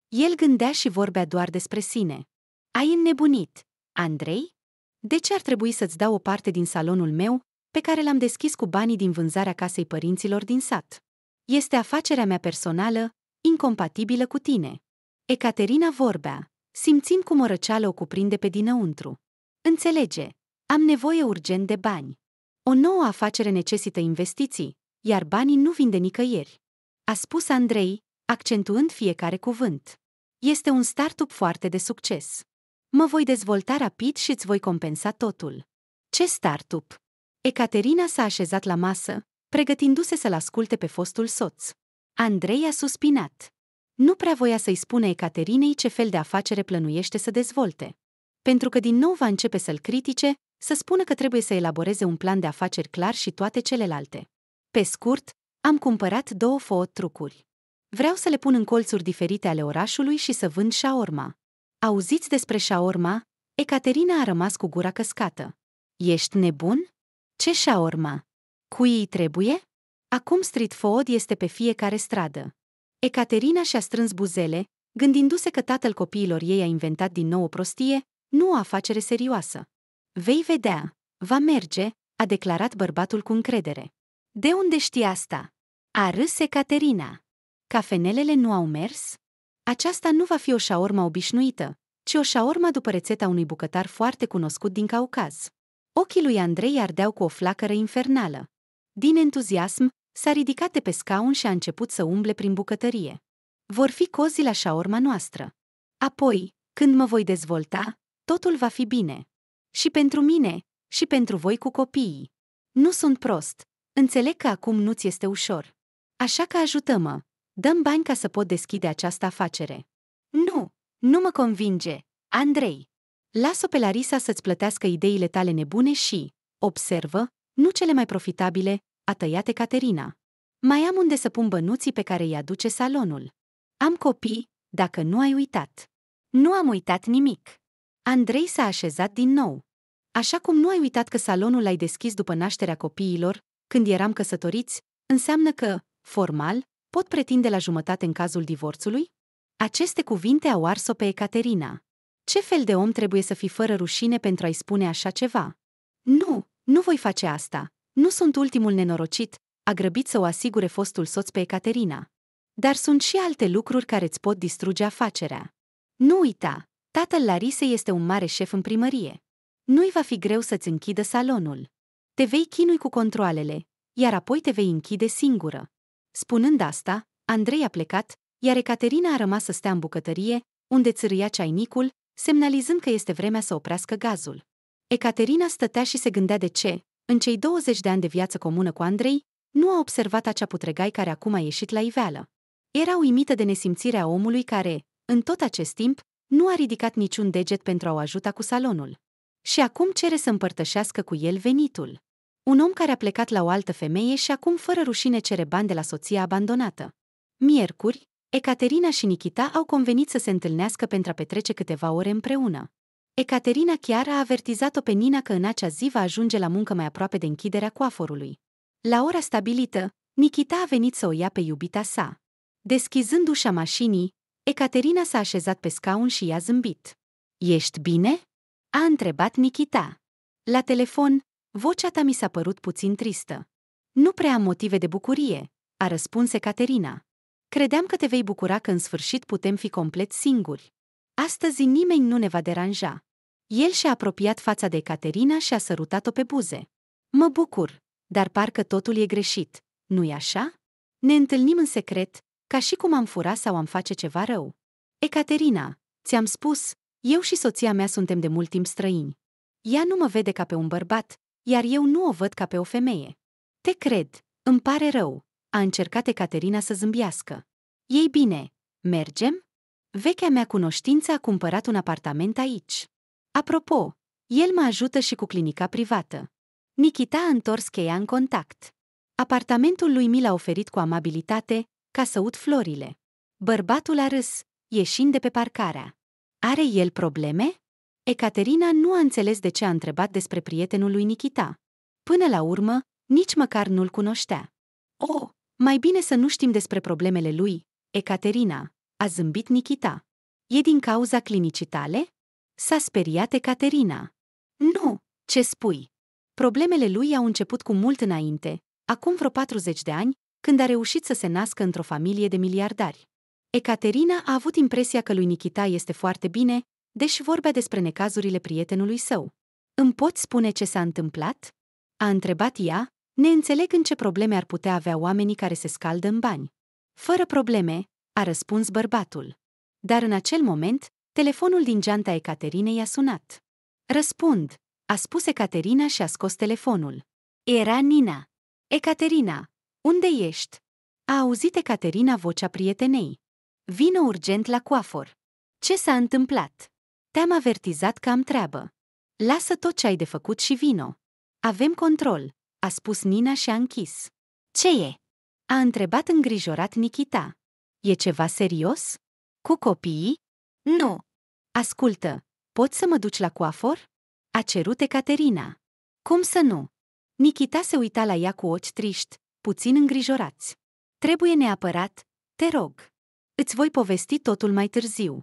El gândea și vorbea doar despre sine. Ai înnebunit, Andrei? De ce ar trebui să-ți dau o parte din salonul meu, pe care l-am deschis cu banii din vânzarea casei părinților din sat? Este afacerea mea personală, incompatibilă cu tine. Ecaterina vorbea, simțind cum o răceală o cuprinde pe dinăuntru. Înțelege, am nevoie urgent de bani. O nouă afacere necesită investiții, iar banii nu vin de nicăieri. A spus Andrei, accentuând fiecare cuvânt. Este un startup foarte de succes. Mă voi dezvolta rapid și îți voi compensa totul. Ce startup? Ecaterina s-a așezat la masă, pregătindu-se să-l asculte pe fostul soț. Andrei a suspinat. Nu prea voia să-i spune Ecaterinei ce fel de afacere plănuiește să dezvolte. Pentru că din nou va începe să-l critique, să spună că trebuie să elaboreze un plan de afaceri clar și toate celelalte. Pe scurt, am cumpărat două food trucuri. Vreau să le pun în colțuri diferite ale orașului și să vând șaorma. Auziți despre șaorma? Ecaterina a rămas cu gura căscată. Ești nebun? Ce șaorma? Cui îi trebuie? Acum street food este pe fiecare stradă. Ecaterina și-a strâns buzele, gândindu-se că tatăl copiilor ei a inventat din nou o prostie, nu o afacere serioasă. Vei vedea, va merge, a declarat bărbatul cu încredere. De unde știi asta? A râs Ecaterina. Cafenelele nu au mers? Aceasta nu va fi o șaorma obișnuită, ci o șaorma după rețeta unui bucătar foarte cunoscut din Caucaz. Ochii lui Andrei ardeau cu o flacără infernală. Din entuziasm, s-a ridicat de pe scaun și a început să umble prin bucătărie. Vor fi cozi la șaorma noastră. Apoi, când mă voi dezvolta, totul va fi bine. Și pentru mine, și pentru voi cu copiii. Nu sunt prost. Înțeleg că acum nu ți este ușor. Așa că ajută-mă, Dăm bani ca să pot deschide această afacere. Nu, nu mă convinge, Andrei. Lasă pe Larisa să-ți plătească ideile tale nebune și, observă, nu cele mai profitabile, a tăiat Caterina. Mai am unde să pun bănuții pe care îi aduce salonul. Am copii, dacă nu ai uitat. Nu am uitat nimic. Andrei s-a așezat din nou. Așa cum nu ai uitat că salonul l-ai deschis după nașterea copiilor, când eram căsătoriți, înseamnă că, formal, pot pretinde la jumătate în cazul divorțului? Aceste cuvinte au ars-o pe Ecaterina. Ce fel de om trebuie să fii fără rușine pentru a-i spune așa ceva? Nu, nu voi face asta. Nu sunt ultimul nenorocit, a grăbit să o asigure fostul soț pe Ecaterina. Dar sunt și alte lucruri care îți pot distruge afacerea. Nu uita, tatăl Larisei este un mare șef în primărie. Nu-i va fi greu să-ți închidă salonul. Te vei chinui cu controlele, iar apoi te vei închide singură. Spunând asta, Andrei a plecat, iar Ecaterina a rămas să stea în bucătărie, unde țârâia ceainicul, semnalizând că este vremea să oprească gazul. Ecaterina stătea și se gândea de ce, în cei 20 de ani de viață comună cu Andrei, nu a observat acea putregai care acum a ieșit la iveală. Era uimită de nesimțirea omului care, în tot acest timp, nu a ridicat niciun deget pentru a o ajuta cu salonul. Și acum cere să împărtășească cu el venitul. Un om care a plecat la o altă femeie și acum fără rușine cere bani de la soția abandonată. Miercuri, Ecaterina și Nikita au convenit să se întâlnească pentru a petrece câteva ore împreună. Ecaterina chiar a avertizat-o pe Nina că în acea zi va ajunge la muncă mai aproape de închiderea coaforului. La ora stabilită, Nikita a venit să o ia pe iubita sa. Deschizând ușa mașinii, Ecaterina s-a așezat pe scaun și i-a zâmbit. Ești bine?" a întrebat Nikita. La telefon, Vocea ta mi s-a părut puțin tristă. Nu prea am motive de bucurie, a răspuns Caterina. Credeam că te vei bucura că în sfârșit putem fi complet singuri. Astăzi nimeni nu ne va deranja. El și-a apropiat fața de Caterina și a sărutat-o pe buze. Mă bucur, dar parcă totul e greșit, nu-i așa? Ne întâlnim în secret, ca și cum am fura sau am face ceva rău. Ecaterina, ți-am spus, eu și soția mea suntem de mult timp străini. Ea nu mă vede ca pe un bărbat, iar eu nu o văd ca pe o femeie. Te cred, îmi pare rău, a încercat Ecaterina să zâmbiască. Ei bine, mergem? Vechea mea cunoștință a cumpărat un apartament aici. Apropo, el mă ajută și cu clinica privată. Nikita a întors cheia în contact. Apartamentul lui mi l-a oferit cu amabilitate, ca să ud florile. Bărbatul a râs, ieșind de pe parcarea. Are el probleme? Ecaterina nu a înțeles de ce a întrebat despre prietenul lui Nikita. Până la urmă, nici măcar nu-l cunoștea. O, oh, mai bine să nu știm despre problemele lui, Ecaterina, a zâmbit Nikita. E din cauza clinicii tale? S-a speriat Ecaterina. Nu, ce spui? Problemele lui au început cu mult înainte, acum vreo 40 de ani, când a reușit să se nască într-o familie de miliardari. Ecaterina a avut impresia că lui Nikita este foarte bine deși vorbea despre necazurile prietenului său. Îmi poți spune ce s-a întâmplat? A întrebat ea, neînțeleg în ce probleme ar putea avea oamenii care se scaldă în bani. Fără probleme, a răspuns bărbatul. Dar în acel moment, telefonul din geanta Ecaterinei a sunat. Răspund, a spus Ecaterina și a scos telefonul. Era Nina. Ecaterina, unde ești? A auzit Ecaterina vocea prietenei. Vină urgent la coafor. Ce s-a întâmplat? Te-am avertizat că am treabă. Lasă tot ce ai de făcut și vino. Avem control, a spus Nina și a închis. Ce e? A întrebat îngrijorat Nikita. E ceva serios? Cu copiii? Nu. Ascultă, poți să mă duci la coafor? A cerut Ecaterina. Cum să nu? Nikita se uita la ea cu ochi triști, puțin îngrijorați. Trebuie neapărat, te rog. Îți voi povesti totul mai târziu.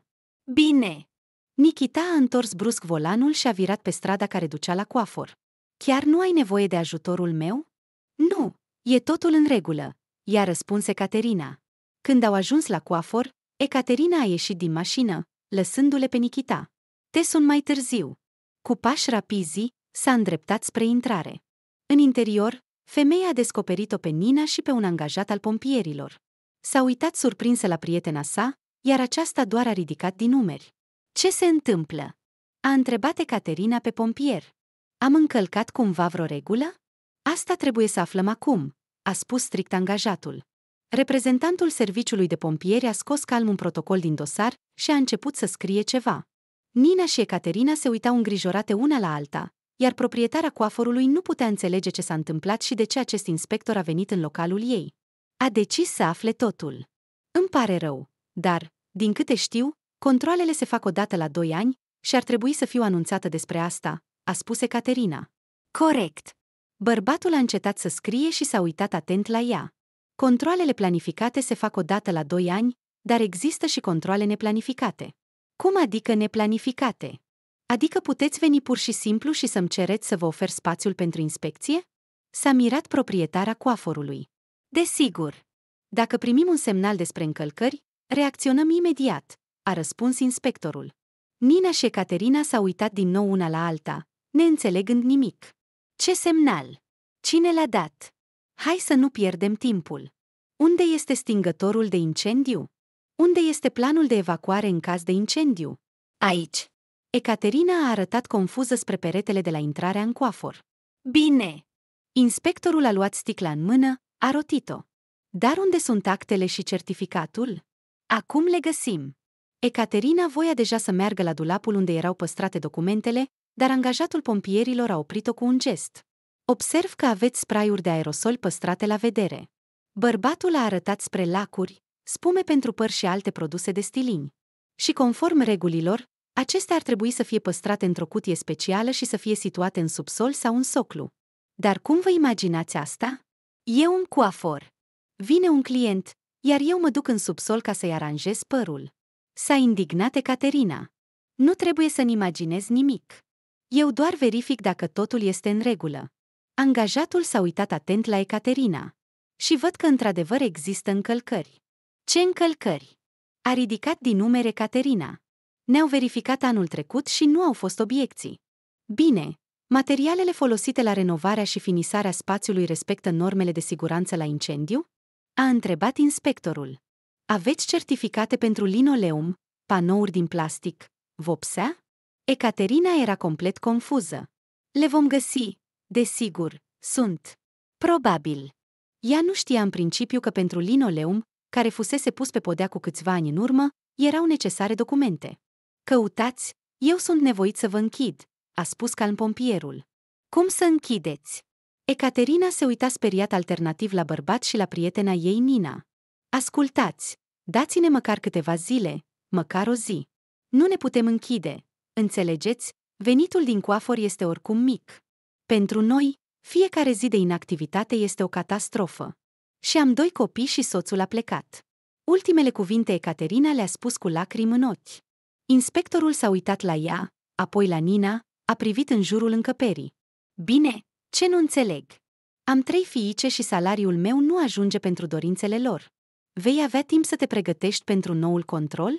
Bine! Nikita a întors brusc volanul și a virat pe strada care ducea la coafor. Chiar nu ai nevoie de ajutorul meu? Nu, e totul în regulă, i-a răspuns Ecaterina. Când au ajuns la coafor, Ecaterina a ieșit din mașină, lăsându-le pe Nikita. Te sun mai târziu. Cu pași rapizi, s-a îndreptat spre intrare. În interior, femeia a descoperit-o pe Nina și pe un angajat al pompierilor. S-a uitat surprinsă la prietena sa, iar aceasta doar a ridicat din numeri. Ce se întâmplă? A întrebat Ecaterina pe pompier. Am încălcat cumva vreo regulă? Asta trebuie să aflăm acum, a spus strict angajatul. Reprezentantul serviciului de pompieri a scos calm un protocol din dosar și a început să scrie ceva. Nina și Ecaterina se uitau îngrijorate una la alta, iar proprietara coaforului nu putea înțelege ce s-a întâmplat și de ce acest inspector a venit în localul ei. A decis să afle totul. Îmi pare rău, dar, din câte știu, Controlele se fac odată la doi ani și ar trebui să fiu anunțată despre asta, a spus Caterina. Corect. Bărbatul a încetat să scrie și s-a uitat atent la ea. Controlele planificate se fac odată la doi ani, dar există și controle neplanificate. Cum adică neplanificate? Adică puteți veni pur și simplu și să-mi cereți să vă ofer spațiul pentru inspecție? S-a mirat proprietara coaforului. Desigur. Dacă primim un semnal despre încălcări, reacționăm imediat a răspuns inspectorul. Nina și Caterina s-au uitat din nou una la alta, neînțelegând nimic. Ce semnal? Cine l-a dat? Hai să nu pierdem timpul. Unde este stingătorul de incendiu? Unde este planul de evacuare în caz de incendiu? Aici. Ecaterina a arătat confuză spre peretele de la intrarea în coafor. Bine! Inspectorul a luat sticla în mână, a rotit-o. Dar unde sunt actele și certificatul? Acum le găsim. Ecaterina voia deja să meargă la dulapul unde erau păstrate documentele, dar angajatul pompierilor a oprit-o cu un gest. Observ că aveți spraiuri de aerosol păstrate la vedere. Bărbatul a arătat spre lacuri, spume pentru păr și alte produse de stilini. Și conform regulilor, acestea ar trebui să fie păstrate într-o cutie specială și să fie situate în subsol sau în soclu. Dar cum vă imaginați asta? E un coafor. Vine un client, iar eu mă duc în subsol ca să-i aranjez părul. S-a indignat Ecaterina. Nu trebuie să-mi imaginez nimic. Eu doar verific dacă totul este în regulă. Angajatul s-a uitat atent la Ecaterina. Și văd că într-adevăr există încălcări. Ce încălcări? A ridicat din numere Caterina. Ne-au verificat anul trecut și nu au fost obiecții. Bine, materialele folosite la renovarea și finisarea spațiului respectă normele de siguranță la incendiu? A întrebat inspectorul. Aveți certificate pentru linoleum, panouri din plastic, vopsea? Ecaterina era complet confuză. Le vom găsi, desigur, sunt. Probabil. Ea nu știa în principiu că pentru linoleum, care fusese pus pe podea cu câțiva ani în urmă, erau necesare documente. Căutați, eu sunt nevoit să vă închid, a spus calm pompierul. Cum să închideți? Ecaterina se uita speriat alternativ la bărbat și la prietena ei Nina. Ascultați, Dați-ne măcar câteva zile, măcar o zi. Nu ne putem închide, înțelegeți? Venitul din coafor este oricum mic. Pentru noi, fiecare zi de inactivitate este o catastrofă. Și am doi copii și soțul a plecat. Ultimele cuvinte Ecaterina le-a spus cu lacrimi în ochi. Inspectorul s-a uitat la ea, apoi la Nina, a privit în jurul încăperii. Bine, ce nu înțeleg? Am trei fiice și salariul meu nu ajunge pentru dorințele lor. Vei avea timp să te pregătești pentru noul control?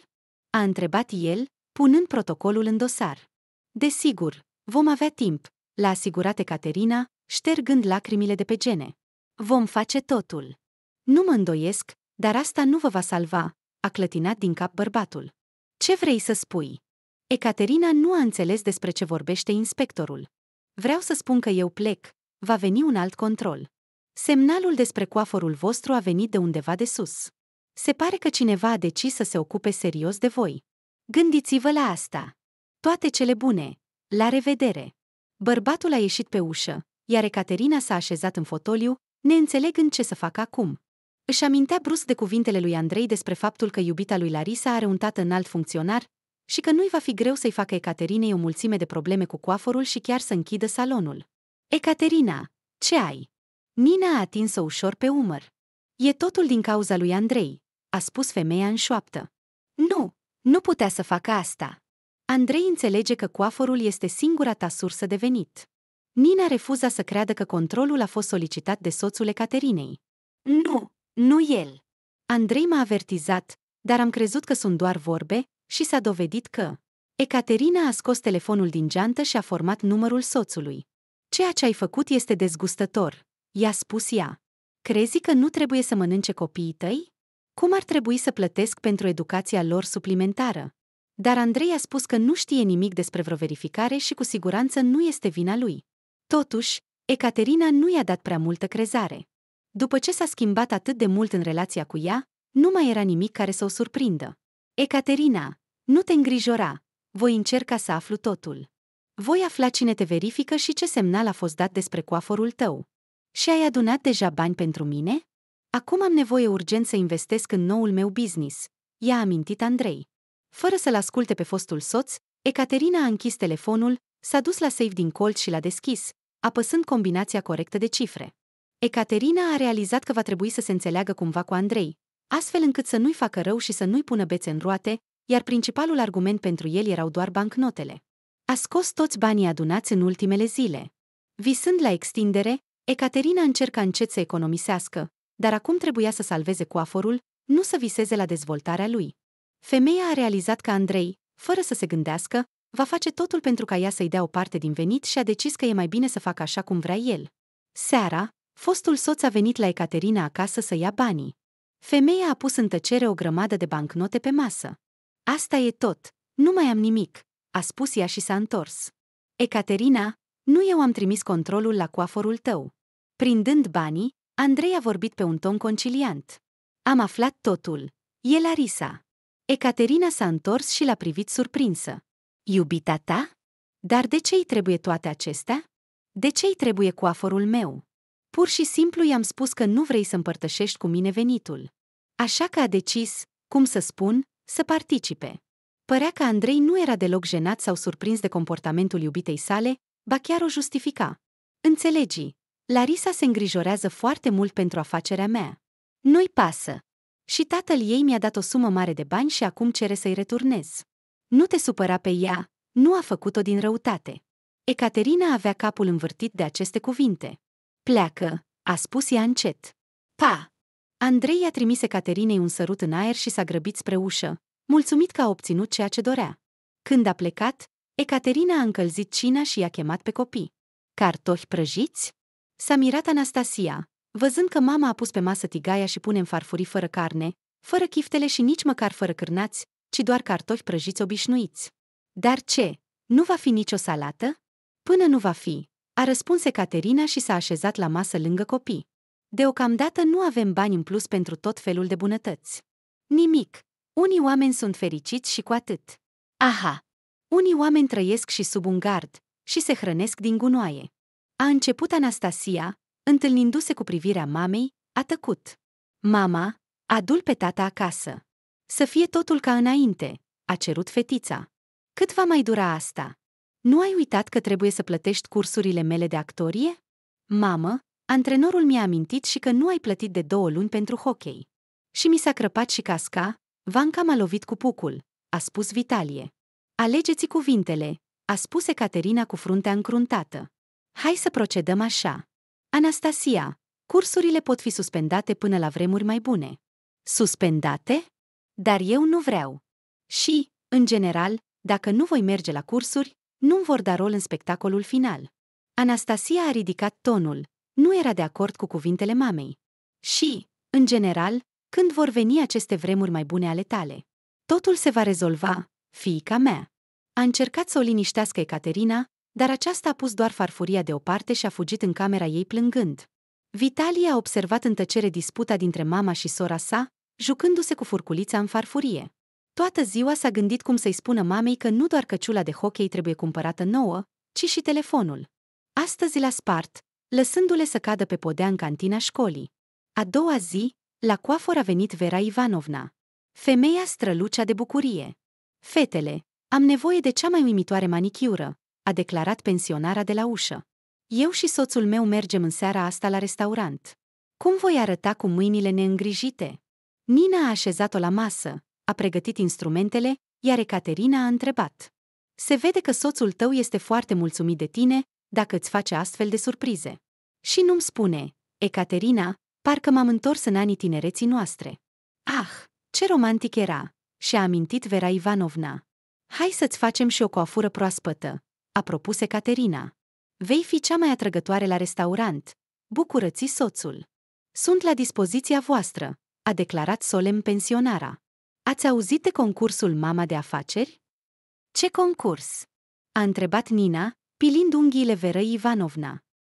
A întrebat el, punând protocolul în dosar. Desigur, vom avea timp, l-a asigurat Caterina, ștergând lacrimile de pe gene. Vom face totul. Nu mă îndoiesc, dar asta nu vă va salva, a clătinat din cap bărbatul. Ce vrei să spui? Ecaterina nu a înțeles despre ce vorbește inspectorul. Vreau să spun că eu plec, va veni un alt control. Semnalul despre coaforul vostru a venit de undeva de sus. Se pare că cineva a decis să se ocupe serios de voi. Gândiți-vă la asta. Toate cele bune. La revedere. Bărbatul a ieșit pe ușă, iar Ecaterina s-a așezat în fotoliu, neînțelegând ce să facă acum. Își amintea brusc de cuvintele lui Andrei despre faptul că iubita lui Larisa are un tată înalt funcționar și că nu-i va fi greu să-i facă Ecaterinei o mulțime de probleme cu coaforul și chiar să închidă salonul. Ecaterina, ce ai? Nina a atins-o ușor pe umăr. E totul din cauza lui Andrei, a spus femeia în șoaptă. Nu, nu putea să facă asta. Andrei înțelege că coaforul este singura ta sursă de venit. Nina refuza să creadă că controlul a fost solicitat de soțul Ecaterinei. Nu, nu el. Andrei m-a avertizat, dar am crezut că sunt doar vorbe și s-a dovedit că... Ecaterina a scos telefonul din geantă și a format numărul soțului. Ceea ce ai făcut este dezgustător, I-a spus ea. Crezi că nu trebuie să mănânce copiii tăi? Cum ar trebui să plătesc pentru educația lor suplimentară? Dar Andrei a spus că nu știe nimic despre vreo verificare și cu siguranță nu este vina lui. Totuși, Ecaterina nu i-a dat prea multă crezare. După ce s-a schimbat atât de mult în relația cu ea, nu mai era nimic care să o surprindă. Ecaterina, nu te îngrijora, voi încerca să aflu totul. Voi afla cine te verifică și ce semnal a fost dat despre coaforul tău. Și ai adunat deja bani pentru mine? Acum am nevoie urgent să investesc în noul meu business, i-a amintit Andrei. Fără să-l asculte pe fostul soț, Ecaterina a închis telefonul, s-a dus la safe din colț și l-a deschis, apăsând combinația corectă de cifre. Ecaterina a realizat că va trebui să se înțeleagă cumva cu Andrei, astfel încât să nu-i facă rău și să nu-i pună bețe în roate, iar principalul argument pentru el erau doar bancnotele. A scos toți banii adunați în ultimele zile. Visând la extindere, Ecaterina încerca încet să economisească, dar acum trebuia să salveze coaforul, nu să viseze la dezvoltarea lui. Femeia a realizat că Andrei, fără să se gândească, va face totul pentru ca ea să-i dea o parte din venit și a decis că e mai bine să facă așa cum vrea el. Seara, fostul soț a venit la Ecaterina acasă să ia banii. Femeia a pus în tăcere o grămadă de bancnote pe masă. Asta e tot, nu mai am nimic, a spus ea și s-a întors. Ecaterina, nu eu am trimis controlul la coaforul tău. Prindând banii, Andrei a vorbit pe un ton conciliant. Am aflat totul. E Larisa. Ecaterina s-a întors și l-a privit surprinsă. Iubita ta? Dar de ce îi trebuie toate acestea? De ce îi trebuie coaforul meu? Pur și simplu i-am spus că nu vrei să împărtășești cu mine venitul. Așa că a decis, cum să spun, să participe. Părea că Andrei nu era deloc jenat sau surprins de comportamentul iubitei sale, Ba chiar o justifica. Înțelegi, Larisa se îngrijorează foarte mult pentru afacerea mea. Nu-i pasă. Și tatăl ei mi-a dat o sumă mare de bani și acum cere să-i returnez. Nu te supăra pe ea, nu a făcut-o din răutate. Ecaterina avea capul învârtit de aceste cuvinte. Pleacă, a spus ea încet. Pa! Andrei a trimis Caterinei un sărut în aer și s-a grăbit spre ușă, mulțumit că a obținut ceea ce dorea. Când a plecat, Ecaterina a încălzit cina și i-a chemat pe copii. Cartofi prăjiți? S-a mirat Anastasia, văzând că mama a pus pe masă tigaia și pune în farfurii fără carne, fără chiftele și nici măcar fără cârnați, ci doar cartofi prăjiți obișnuiți. Dar ce? Nu va fi nicio salată? Până nu va fi, a răspuns Caterina și s-a așezat la masă lângă copii. Deocamdată nu avem bani în plus pentru tot felul de bunătăți. Nimic. Unii oameni sunt fericiți și cu atât. Aha, unii oameni trăiesc și sub un gard și se hrănesc din gunoaie. A început Anastasia, întâlnindu-se cu privirea mamei, a tăcut. Mama, adul pe tata acasă. Să fie totul ca înainte, a cerut fetița. Cât va mai dura asta? Nu ai uitat că trebuie să plătești cursurile mele de actorie? Mamă, antrenorul mi-a amintit și că nu ai plătit de două luni pentru hockey. Și mi s-a crăpat și casca, Vanca m-a lovit cu pucul, a spus Vitalie. Alegeți cuvintele, a spus Caterina cu fruntea încruntată. Hai să procedăm așa. Anastasia, cursurile pot fi suspendate până la vremuri mai bune. Suspendate? Dar eu nu vreau. Și, în general, dacă nu voi merge la cursuri, nu vor da rol în spectacolul final. Anastasia a ridicat tonul, nu era de acord cu cuvintele mamei. Și, în general, când vor veni aceste vremuri mai bune ale tale? Totul se va rezolva, fiica mea. A încercat să o liniștească Ecaterina, dar aceasta a pus doar farfuria deoparte și a fugit în camera ei plângând. Vitalia a observat în tăcere disputa dintre mama și sora sa, jucându-se cu furculița în farfurie. Toată ziua s-a gândit cum să-i spună mamei că nu doar căciula de hockey trebuie cumpărată nouă, ci și telefonul. Astăzi l-a spart, lăsându-le să cadă pe podea în cantina școlii. A doua zi, la coafor a venit Vera Ivanovna. Femeia strălucea de bucurie. Fetele, am nevoie de cea mai uimitoare manichiură, a declarat pensionara de la ușă. Eu și soțul meu mergem în seara asta la restaurant. Cum voi arăta cu mâinile neîngrijite? Nina a așezat-o la masă, a pregătit instrumentele, iar Ecaterina a întrebat. Se vede că soțul tău este foarte mulțumit de tine dacă îți face astfel de surprize. Și nu-mi spune, Ecaterina, parcă m-am întors în anii tinereții noastre. Ah, ce romantic era! și-a amintit Vera Ivanovna. Hai să-ți facem și o coafură proaspătă, a propus Caterina. Vei fi cea mai atrăgătoare la restaurant. Bucurăți soțul. Sunt la dispoziția voastră, a declarat solemn pensionara. Ați auzit de concursul Mama de Afaceri? Ce concurs? A întrebat Nina, pilind unghiile Verăi Ivanovna.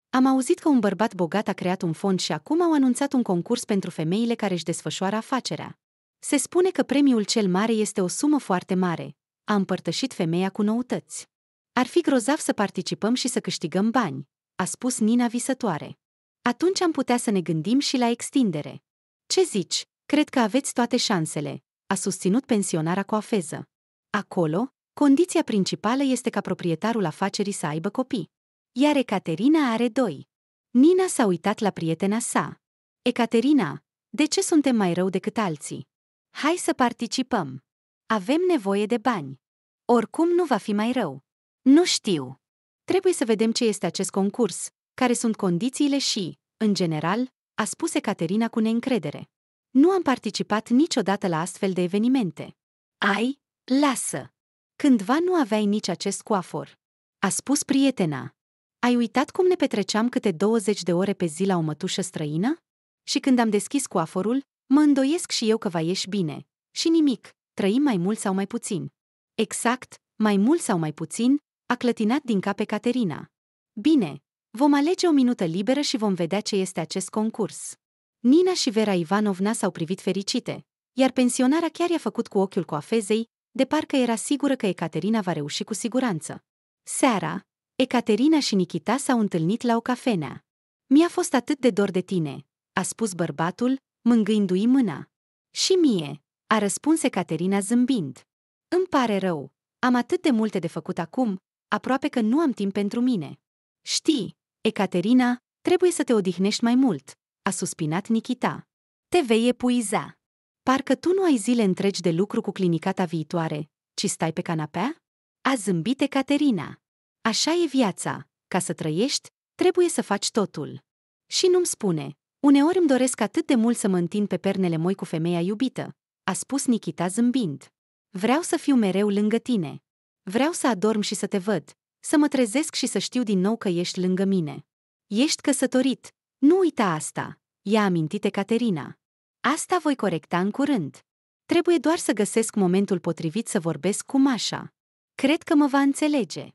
Am auzit că un bărbat bogat a creat un fond și acum au anunțat un concurs pentru femeile care își desfășoară afacerea. Se spune că premiul cel mare este o sumă foarte mare. A împărtășit femeia cu noutăți. Ar fi grozav să participăm și să câștigăm bani, a spus Nina visătoare. Atunci am putea să ne gândim și la extindere. Ce zici? Cred că aveți toate șansele, a susținut pensionara cu afeză. Acolo, condiția principală este ca proprietarul afacerii să aibă copii. Iar Ecaterina are doi. Nina s-a uitat la prietena sa. Ecaterina, de ce suntem mai rău decât alții? Hai să participăm. Avem nevoie de bani. Oricum nu va fi mai rău. Nu știu. Trebuie să vedem ce este acest concurs, care sunt condițiile și, în general, a spus Caterina cu neîncredere. Nu am participat niciodată la astfel de evenimente. Ai, lasă! Cândva nu aveai nici acest coafor. A spus prietena. Ai uitat cum ne petreceam câte 20 de ore pe zi la o mătușă străină? Și când am deschis coaforul, Mă îndoiesc și eu că va ieși bine. Și nimic, trăim mai mult sau mai puțin. Exact, mai mult sau mai puțin, a clătinat din cap pe Caterina. Bine, vom alege o minută liberă și vom vedea ce este acest concurs. Nina și Vera Ivanovna s-au privit fericite, iar pensionara chiar i-a făcut cu ochiul coafezei, de parcă era sigură că Ecaterina va reuși cu siguranță. Seara, Ecaterina și Nikita s-au întâlnit la o cafenea. Mi-a fost atât de dor de tine, a spus bărbatul, mângâindu-i mâna. Și mie, a răspuns Caterina zâmbind. Îmi pare rău, am atât de multe de făcut acum, aproape că nu am timp pentru mine. Știi, Ecaterina, trebuie să te odihnești mai mult, a suspinat Nikita. Te vei epuiza. Parcă tu nu ai zile întregi de lucru cu clinicata viitoare, ci stai pe canapea? A zâmbit Ecaterina. Așa e viața, ca să trăiești, trebuie să faci totul. Și nu-mi spune, Uneori îmi doresc atât de mult să mă întind pe pernele moi cu femeia iubită, a spus Nikita zâmbind. Vreau să fiu mereu lângă tine. Vreau să adorm și să te văd, să mă trezesc și să știu din nou că ești lângă mine. Ești căsătorit. Nu uita asta, i-a amintit Caterina. Asta voi corecta în curând. Trebuie doar să găsesc momentul potrivit să vorbesc cu Mașa. Cred că mă va înțelege.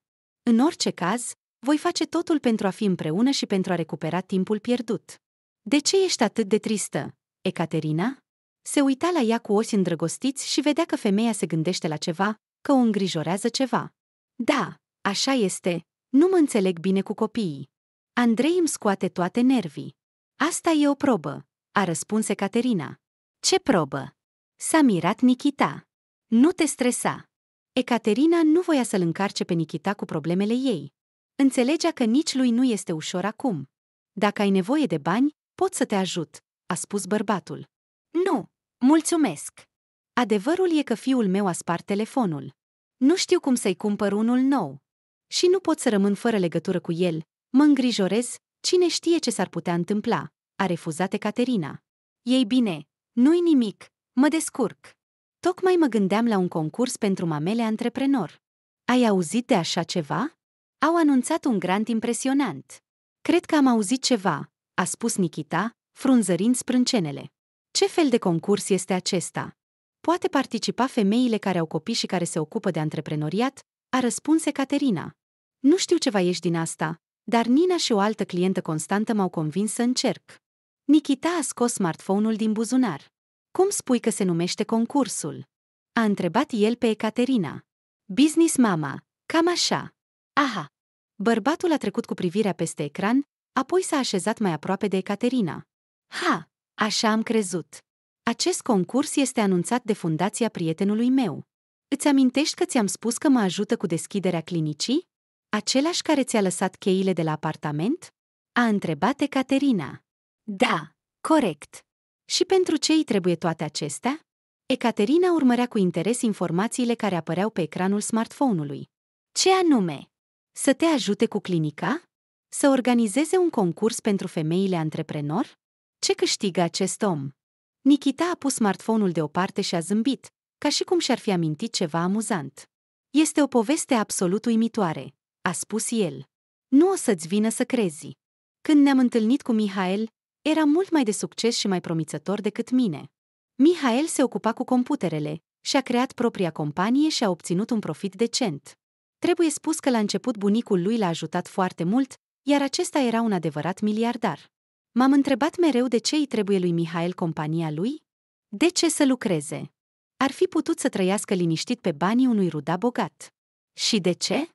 În orice caz, voi face totul pentru a fi împreună și pentru a recupera timpul pierdut. De ce ești atât de tristă, Ecaterina? Se uita la ea cu ochi îndrăgostiți și vedea că femeia se gândește la ceva, că o îngrijorează ceva. Da, așa este, nu mă înțeleg bine cu copiii. Andrei îmi scoate toate nervii. Asta e o probă, a răspuns Ecaterina. Ce probă? S-a mirat Nikita. Nu te stresa. Ecaterina nu voia să-l încarce pe Nikita cu problemele ei. Înțelegea că nici lui nu este ușor acum. Dacă ai nevoie de bani, Pot să te ajut, a spus bărbatul. Nu, mulțumesc. Adevărul e că fiul meu a spart telefonul. Nu știu cum să-i cumpăr unul nou. Și nu pot să rămân fără legătură cu el, mă îngrijorez, cine știe ce s-ar putea întâmpla, a refuzat Caterina. Ei bine, nu-i nimic, mă descurc. Tocmai mă gândeam la un concurs pentru mamele antreprenor. Ai auzit de așa ceva? Au anunțat un grant impresionant. Cred că am auzit ceva, a spus Nikita, frunzărind sprâncenele. Ce fel de concurs este acesta? Poate participa femeile care au copii și care se ocupă de antreprenoriat? A răspuns Caterina. Nu știu ce va ieși din asta, dar Nina și o altă clientă constantă m-au convins să încerc. Nikita a scos smartphone-ul din buzunar. Cum spui că se numește concursul? A întrebat el pe Ecaterina. Business mama, cam așa. Aha. Bărbatul a trecut cu privirea peste ecran, Apoi s-a așezat mai aproape de Ecaterina. Ha, așa am crezut. Acest concurs este anunțat de fundația prietenului meu. Îți amintești că ți-am spus că mă ajută cu deschiderea clinicii? Același care ți-a lăsat cheile de la apartament? A întrebat Ecaterina. Da, corect. Și pentru ce îi trebuie toate acestea? Ecaterina urmărea cu interes informațiile care apăreau pe ecranul smartphone-ului. Ce anume? Să te ajute cu clinica? Să organizeze un concurs pentru femeile antreprenor? Ce câștigă acest om? Nikita a pus smartphone-ul deoparte și a zâmbit, ca și cum și-ar fi amintit ceva amuzant. Este o poveste absolut uimitoare, a spus el. Nu o să-ți vină să crezi. Când ne-am întâlnit cu Mihail, era mult mai de succes și mai promițător decât mine. Mihail se ocupa cu computerele și a creat propria companie și a obținut un profit decent. Trebuie spus că la început bunicul lui l-a ajutat foarte mult, iar acesta era un adevărat miliardar. M-am întrebat mereu de ce îi trebuie lui Mihail compania lui? De ce să lucreze? Ar fi putut să trăiască liniștit pe banii unui ruda bogat. Și de ce?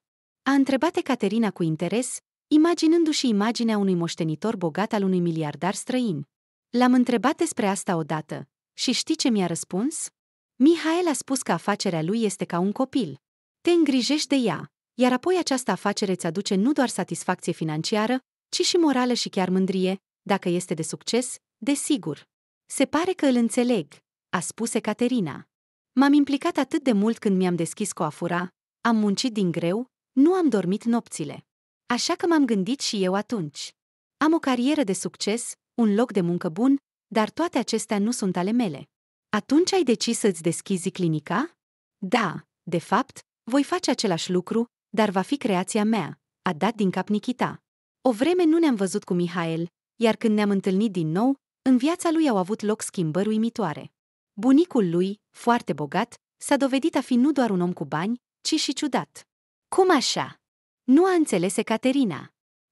A întrebat Caterina cu interes, imaginându-și imaginea unui moștenitor bogat al unui miliardar străin. L-am întrebat despre asta odată și știi ce mi-a răspuns? Mihail a spus că afacerea lui este ca un copil. Te îngrijești de ea, iar apoi această afacere îți aduce nu doar satisfacție financiară, ci și morală și chiar mândrie, dacă este de succes, desigur. Se pare că îl înțeleg, a spus Caterina. M-am implicat atât de mult când mi-am deschis coafura, am muncit din greu, nu am dormit nopțile. Așa că m-am gândit și eu atunci. Am o carieră de succes, un loc de muncă bun, dar toate acestea nu sunt ale mele. Atunci ai decis să-ți deschizi clinica? Da, de fapt, voi face același lucru, dar va fi creația mea, a dat din cap Nikita. O vreme nu ne-am văzut cu Mihail, iar când ne-am întâlnit din nou, în viața lui au avut loc schimbări uimitoare. Bunicul lui, foarte bogat, s-a dovedit a fi nu doar un om cu bani, ci și ciudat. Cum așa? Nu a înțeles Caterina.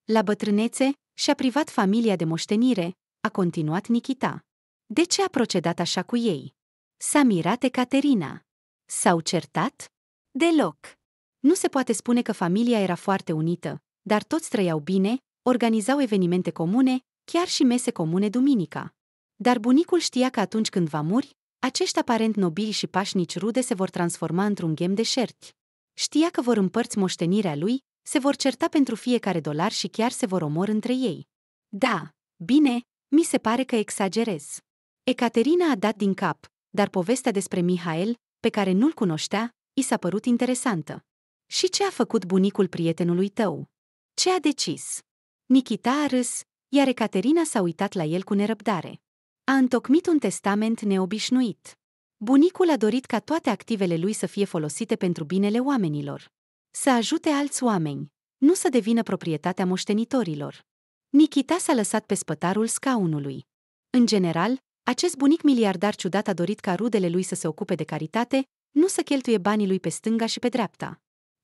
La bătrânețe, și-a privat familia de moștenire, a continuat Nikita. De ce a procedat așa cu ei? S-a mirat Caterina. S-au certat? Deloc. Nu se poate spune că familia era foarte unită, dar toți trăiau bine, organizau evenimente comune, chiar și mese comune duminica. Dar bunicul știa că atunci când va muri, acești aparent nobili și pașnici rude se vor transforma într-un ghem de șerchi. Știa că vor împărți moștenirea lui, se vor certa pentru fiecare dolar și chiar se vor omor între ei. Da, bine, mi se pare că exagerez. Ecaterina a dat din cap, dar povestea despre Mihail, pe care nu-l cunoștea, i s-a părut interesantă. Și ce a făcut bunicul prietenului tău? Ce a decis? Nikita a râs, iar Ecaterina s-a uitat la el cu nerăbdare. A întocmit un testament neobișnuit. Bunicul a dorit ca toate activele lui să fie folosite pentru binele oamenilor. Să ajute alți oameni, nu să devină proprietatea moștenitorilor. Nikita s-a lăsat pe spătarul scaunului. În general, acest bunic miliardar ciudat a dorit ca rudele lui să se ocupe de caritate, nu să cheltuie banii lui pe stânga și pe dreapta.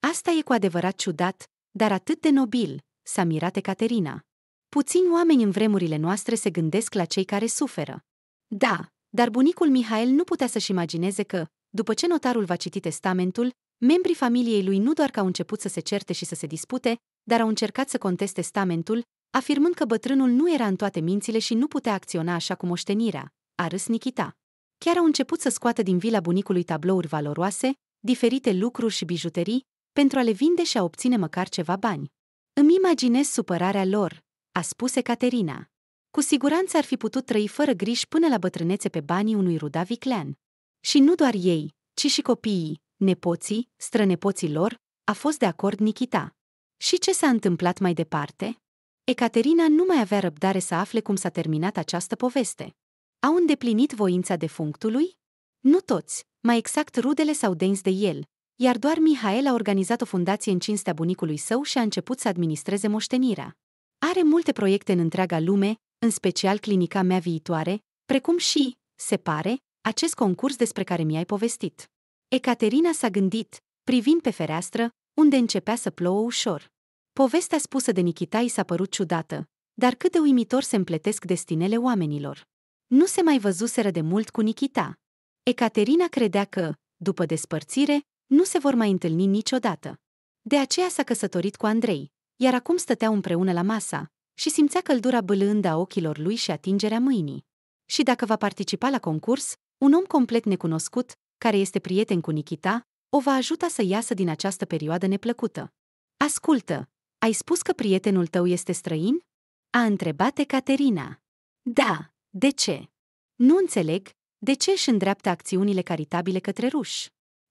Asta e cu adevărat ciudat, dar atât de nobil, s-a mirat Ecaterina. Puțini oameni în vremurile noastre se gândesc la cei care suferă. Da, dar bunicul Mihail nu putea să-și imagineze că, după ce notarul va citi testamentul, membrii familiei lui nu doar că au început să se certe și să se dispute, dar au încercat să conteste testamentul, afirmând că bătrânul nu era în toate mințile și nu putea acționa așa cum oștenirea, a râs Nikita. Chiar au început să scoată din vila bunicului tablouri valoroase, diferite lucruri și bijuterii, pentru a le vinde și a obține măcar ceva bani. Îmi imaginez supărarea lor, a spus Caterina. Cu siguranță ar fi putut trăi fără griji până la bătrânețe pe banii unui ruda viclean. Și nu doar ei, ci și copiii, nepoții, strănepoții lor, a fost de acord Nikita. Și ce s-a întâmplat mai departe? Ecaterina nu mai avea răbdare să afle cum s-a terminat această poveste. Au îndeplinit voința defunctului? Nu toți, mai exact rudele sau au dens de el, iar doar Mihael a organizat o fundație în cinstea bunicului său și a început să administreze moștenirea. Are multe proiecte în întreaga lume, în special clinica mea viitoare, precum și, se pare, acest concurs despre care mi-ai povestit. Ecaterina s-a gândit, privind pe fereastră, unde începea să plouă ușor. Povestea spusă de Nikita i s-a părut ciudată, dar cât de uimitor se împletesc destinele oamenilor. Nu se mai văzuseră de mult cu Nikita. Ecaterina credea că, după despărțire, nu se vor mai întâlni niciodată. De aceea s-a căsătorit cu Andrei, iar acum stăteau împreună la masa și simțea căldura bâlând a ochilor lui și atingerea mâinii. Și dacă va participa la concurs, un om complet necunoscut, care este prieten cu Nikita, o va ajuta să iasă din această perioadă neplăcută. Ascultă, ai spus că prietenul tău este străin? A întrebat Caterina. Da, de ce? Nu înțeleg, de ce își îndreaptă acțiunile caritabile către ruși?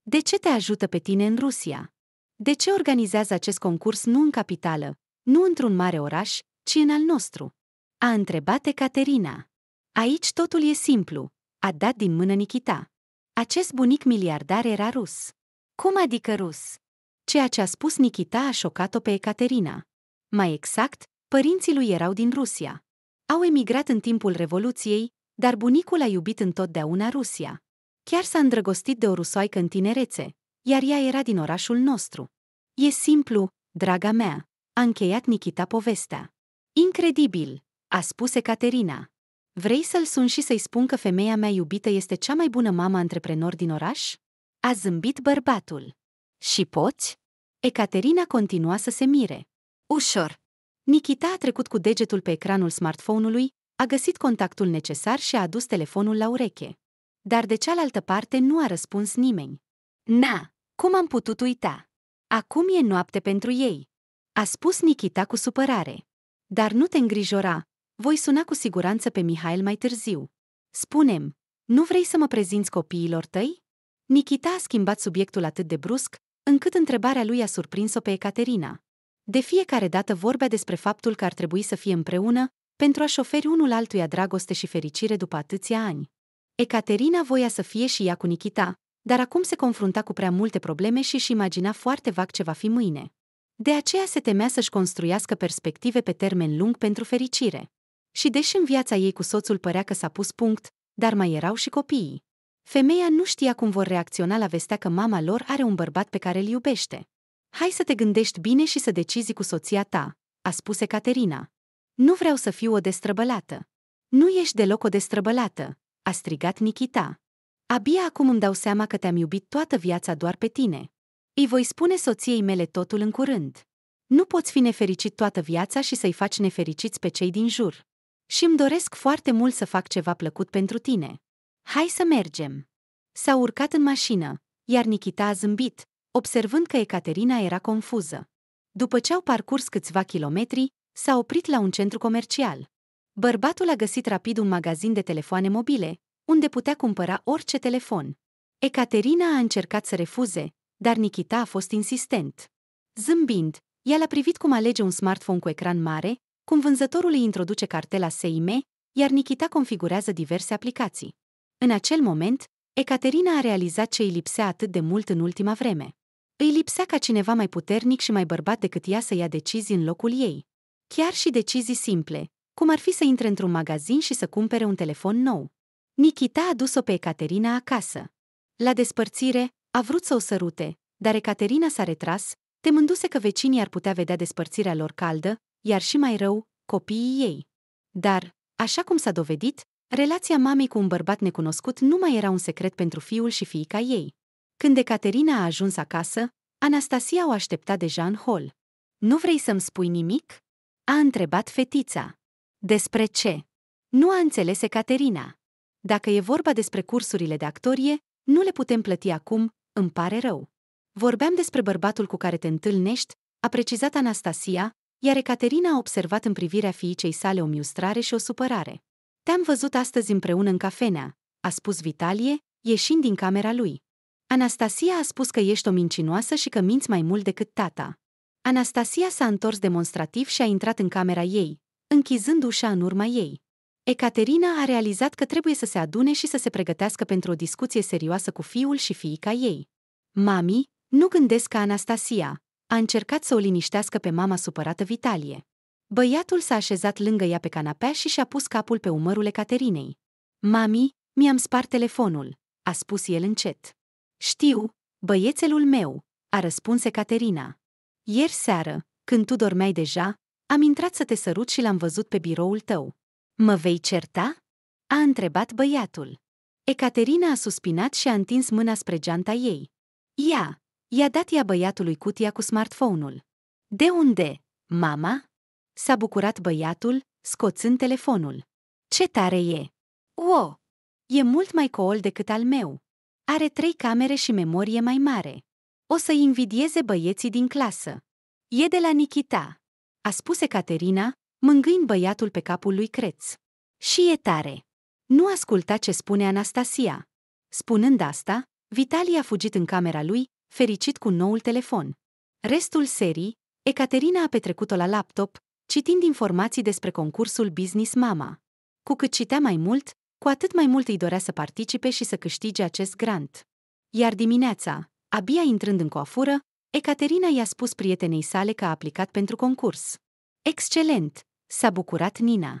De ce te ajută pe tine în Rusia? De ce organizează acest concurs nu în capitală, nu într-un mare oraș, ci în al nostru? A întrebat Ecaterina. Aici totul e simplu, a dat din mână Nikita. Acest bunic miliardar era rus. Cum adică rus? Ceea ce a spus Nikita a șocat-o pe Ecaterina. Mai exact, părinții lui erau din Rusia. Au emigrat în timpul Revoluției, dar bunicul a iubit întotdeauna Rusia. Chiar s-a îndrăgostit de o rusoaică în tinerețe, iar ea era din orașul nostru. E simplu, draga mea, a încheiat Nikita povestea. Incredibil, a spus Caterina. Vrei să-l sun și să-i spun că femeia mea iubită este cea mai bună mamă antreprenor din oraș? A zâmbit bărbatul. Și poți? Ecaterina continua să se mire. Ușor. Nikita a trecut cu degetul pe ecranul smartphone-ului, a găsit contactul necesar și a adus telefonul la ureche dar de cealaltă parte nu a răspuns nimeni. Na, cum am putut uita? Acum e noapte pentru ei, a spus Nikita cu supărare. Dar nu te îngrijora, voi suna cu siguranță pe Mihail mai târziu. Spunem, nu vrei să mă prezinți copiilor tăi? Nikita a schimbat subiectul atât de brusc, încât întrebarea lui a surprins-o pe Ecaterina. De fiecare dată vorbea despre faptul că ar trebui să fie împreună pentru a-și oferi unul altuia dragoste și fericire după atâția ani. Ecaterina voia să fie și ea cu Nikita, dar acum se confrunta cu prea multe probleme și își imagina foarte vag ce va fi mâine. De aceea se temea să-și construiască perspective pe termen lung pentru fericire. Și deși în viața ei cu soțul părea că s-a pus punct, dar mai erau și copiii. Femeia nu știa cum vor reacționa la vestea că mama lor are un bărbat pe care îl iubește. Hai să te gândești bine și să decizi cu soția ta, a spus Caterina. Nu vreau să fiu o destrăbălată. Nu ești deloc o destrăbălată, a strigat Nikita. Abia acum îmi dau seama că te-am iubit toată viața doar pe tine. Îi voi spune soției mele totul în curând. Nu poți fi nefericit toată viața și să-i faci nefericiți pe cei din jur. Și îmi doresc foarte mult să fac ceva plăcut pentru tine. Hai să mergem. S-a urcat în mașină, iar Nikita a zâmbit, observând că Ecaterina era confuză. După ce au parcurs câțiva kilometri, s-a oprit la un centru comercial. Bărbatul a găsit rapid un magazin de telefoane mobile, unde putea cumpăra orice telefon. Ecaterina a încercat să refuze, dar Nikita a fost insistent. Zâmbind, ea l-a privit cum alege un smartphone cu ecran mare, cum vânzătorul îi introduce cartela SIM, iar Nikita configurează diverse aplicații. În acel moment, Ecaterina a realizat ce îi lipsea atât de mult în ultima vreme. Îi lipsea ca cineva mai puternic și mai bărbat decât ea să ia decizii în locul ei. Chiar și decizii simple, cum ar fi să intre într-un magazin și să cumpere un telefon nou. Nikita a dus-o pe Ecaterina acasă. La despărțire, a vrut să o sărute, dar Ecaterina s-a retras, temându-se că vecinii ar putea vedea despărțirea lor caldă, iar și mai rău, copiii ei. Dar, așa cum s-a dovedit, relația mamei cu un bărbat necunoscut nu mai era un secret pentru fiul și fiica ei. Când Ecaterina a ajuns acasă, Anastasia o aștepta deja în hol. Nu vrei să-mi spui nimic?" a întrebat fetița. Despre ce? Nu a înțeles Caterina. Dacă e vorba despre cursurile de actorie, nu le putem plăti acum, îmi pare rău. Vorbeam despre bărbatul cu care te întâlnești, a precizat Anastasia, iar Caterina a observat în privirea fiicei sale o miustrare și o supărare. Te-am văzut astăzi împreună în cafenea, a spus Vitalie, ieșind din camera lui. Anastasia a spus că ești o mincinoasă și că minți mai mult decât tata. Anastasia s-a întors demonstrativ și a intrat în camera ei, închizând ușa în urma ei. Ecaterina a realizat că trebuie să se adune și să se pregătească pentru o discuție serioasă cu fiul și fiica ei. Mami, nu gândesc ca Anastasia, a încercat să o liniștească pe mama supărată Vitalie. Băiatul s-a așezat lângă ea pe canapea și și-a pus capul pe umărul Ecaterinei. Mami, mi-am spart telefonul, a spus el încet. Știu, băiețelul meu, a răspuns Ecaterina. Ieri seară, când tu dormeai deja, am intrat să te sărut și l-am văzut pe biroul tău. Mă vei certa? A întrebat băiatul. Ecaterina a suspinat și a întins mâna spre geanta ei. Ia! I-a dat ea băiatului cutia cu smartphone-ul. De unde? Mama? S-a bucurat băiatul, scoțând telefonul. Ce tare e! Wow! E mult mai cool decât al meu. Are trei camere și memorie mai mare. O să invidieze băieții din clasă. E de la Nikita a spuse Caterina, mângâind băiatul pe capul lui Creț. Și e tare. Nu asculta ce spune Anastasia. Spunând asta, Vitali a fugit în camera lui, fericit cu noul telefon. Restul serii, Ecaterina a petrecut-o la laptop, citind informații despre concursul Business Mama. Cu cât citea mai mult, cu atât mai mult îi dorea să participe și să câștige acest grant. Iar dimineața, abia intrând în coafură, Ecaterina i-a spus prietenei sale că a aplicat pentru concurs. Excelent! S-a bucurat Nina.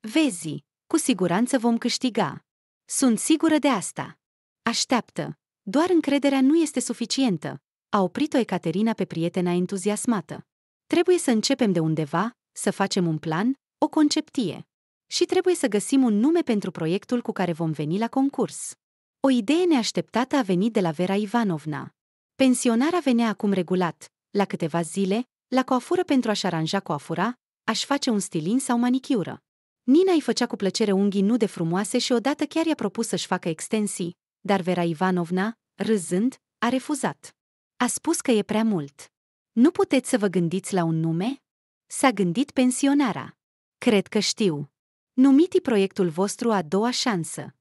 Vezi, cu siguranță vom câștiga. Sunt sigură de asta. Așteaptă. Doar încrederea nu este suficientă. A oprit-o Ecaterina pe prietena entuziasmată. Trebuie să începem de undeva, să facem un plan, o conceptie. Și trebuie să găsim un nume pentru proiectul cu care vom veni la concurs. O idee neașteptată a venit de la Vera Ivanovna. Pensionara venea acum regulat, la câteva zile, la coafură pentru a-și aranja coafura, aș face un stilin sau manichiură. Nina îi făcea cu plăcere unghii nu de frumoase și odată chiar i-a propus să-și facă extensii, dar Vera Ivanovna, râzând, a refuzat. A spus că e prea mult. Nu puteți să vă gândiți la un nume? S-a gândit pensionara. Cred că știu. Numiti proiectul vostru a doua șansă.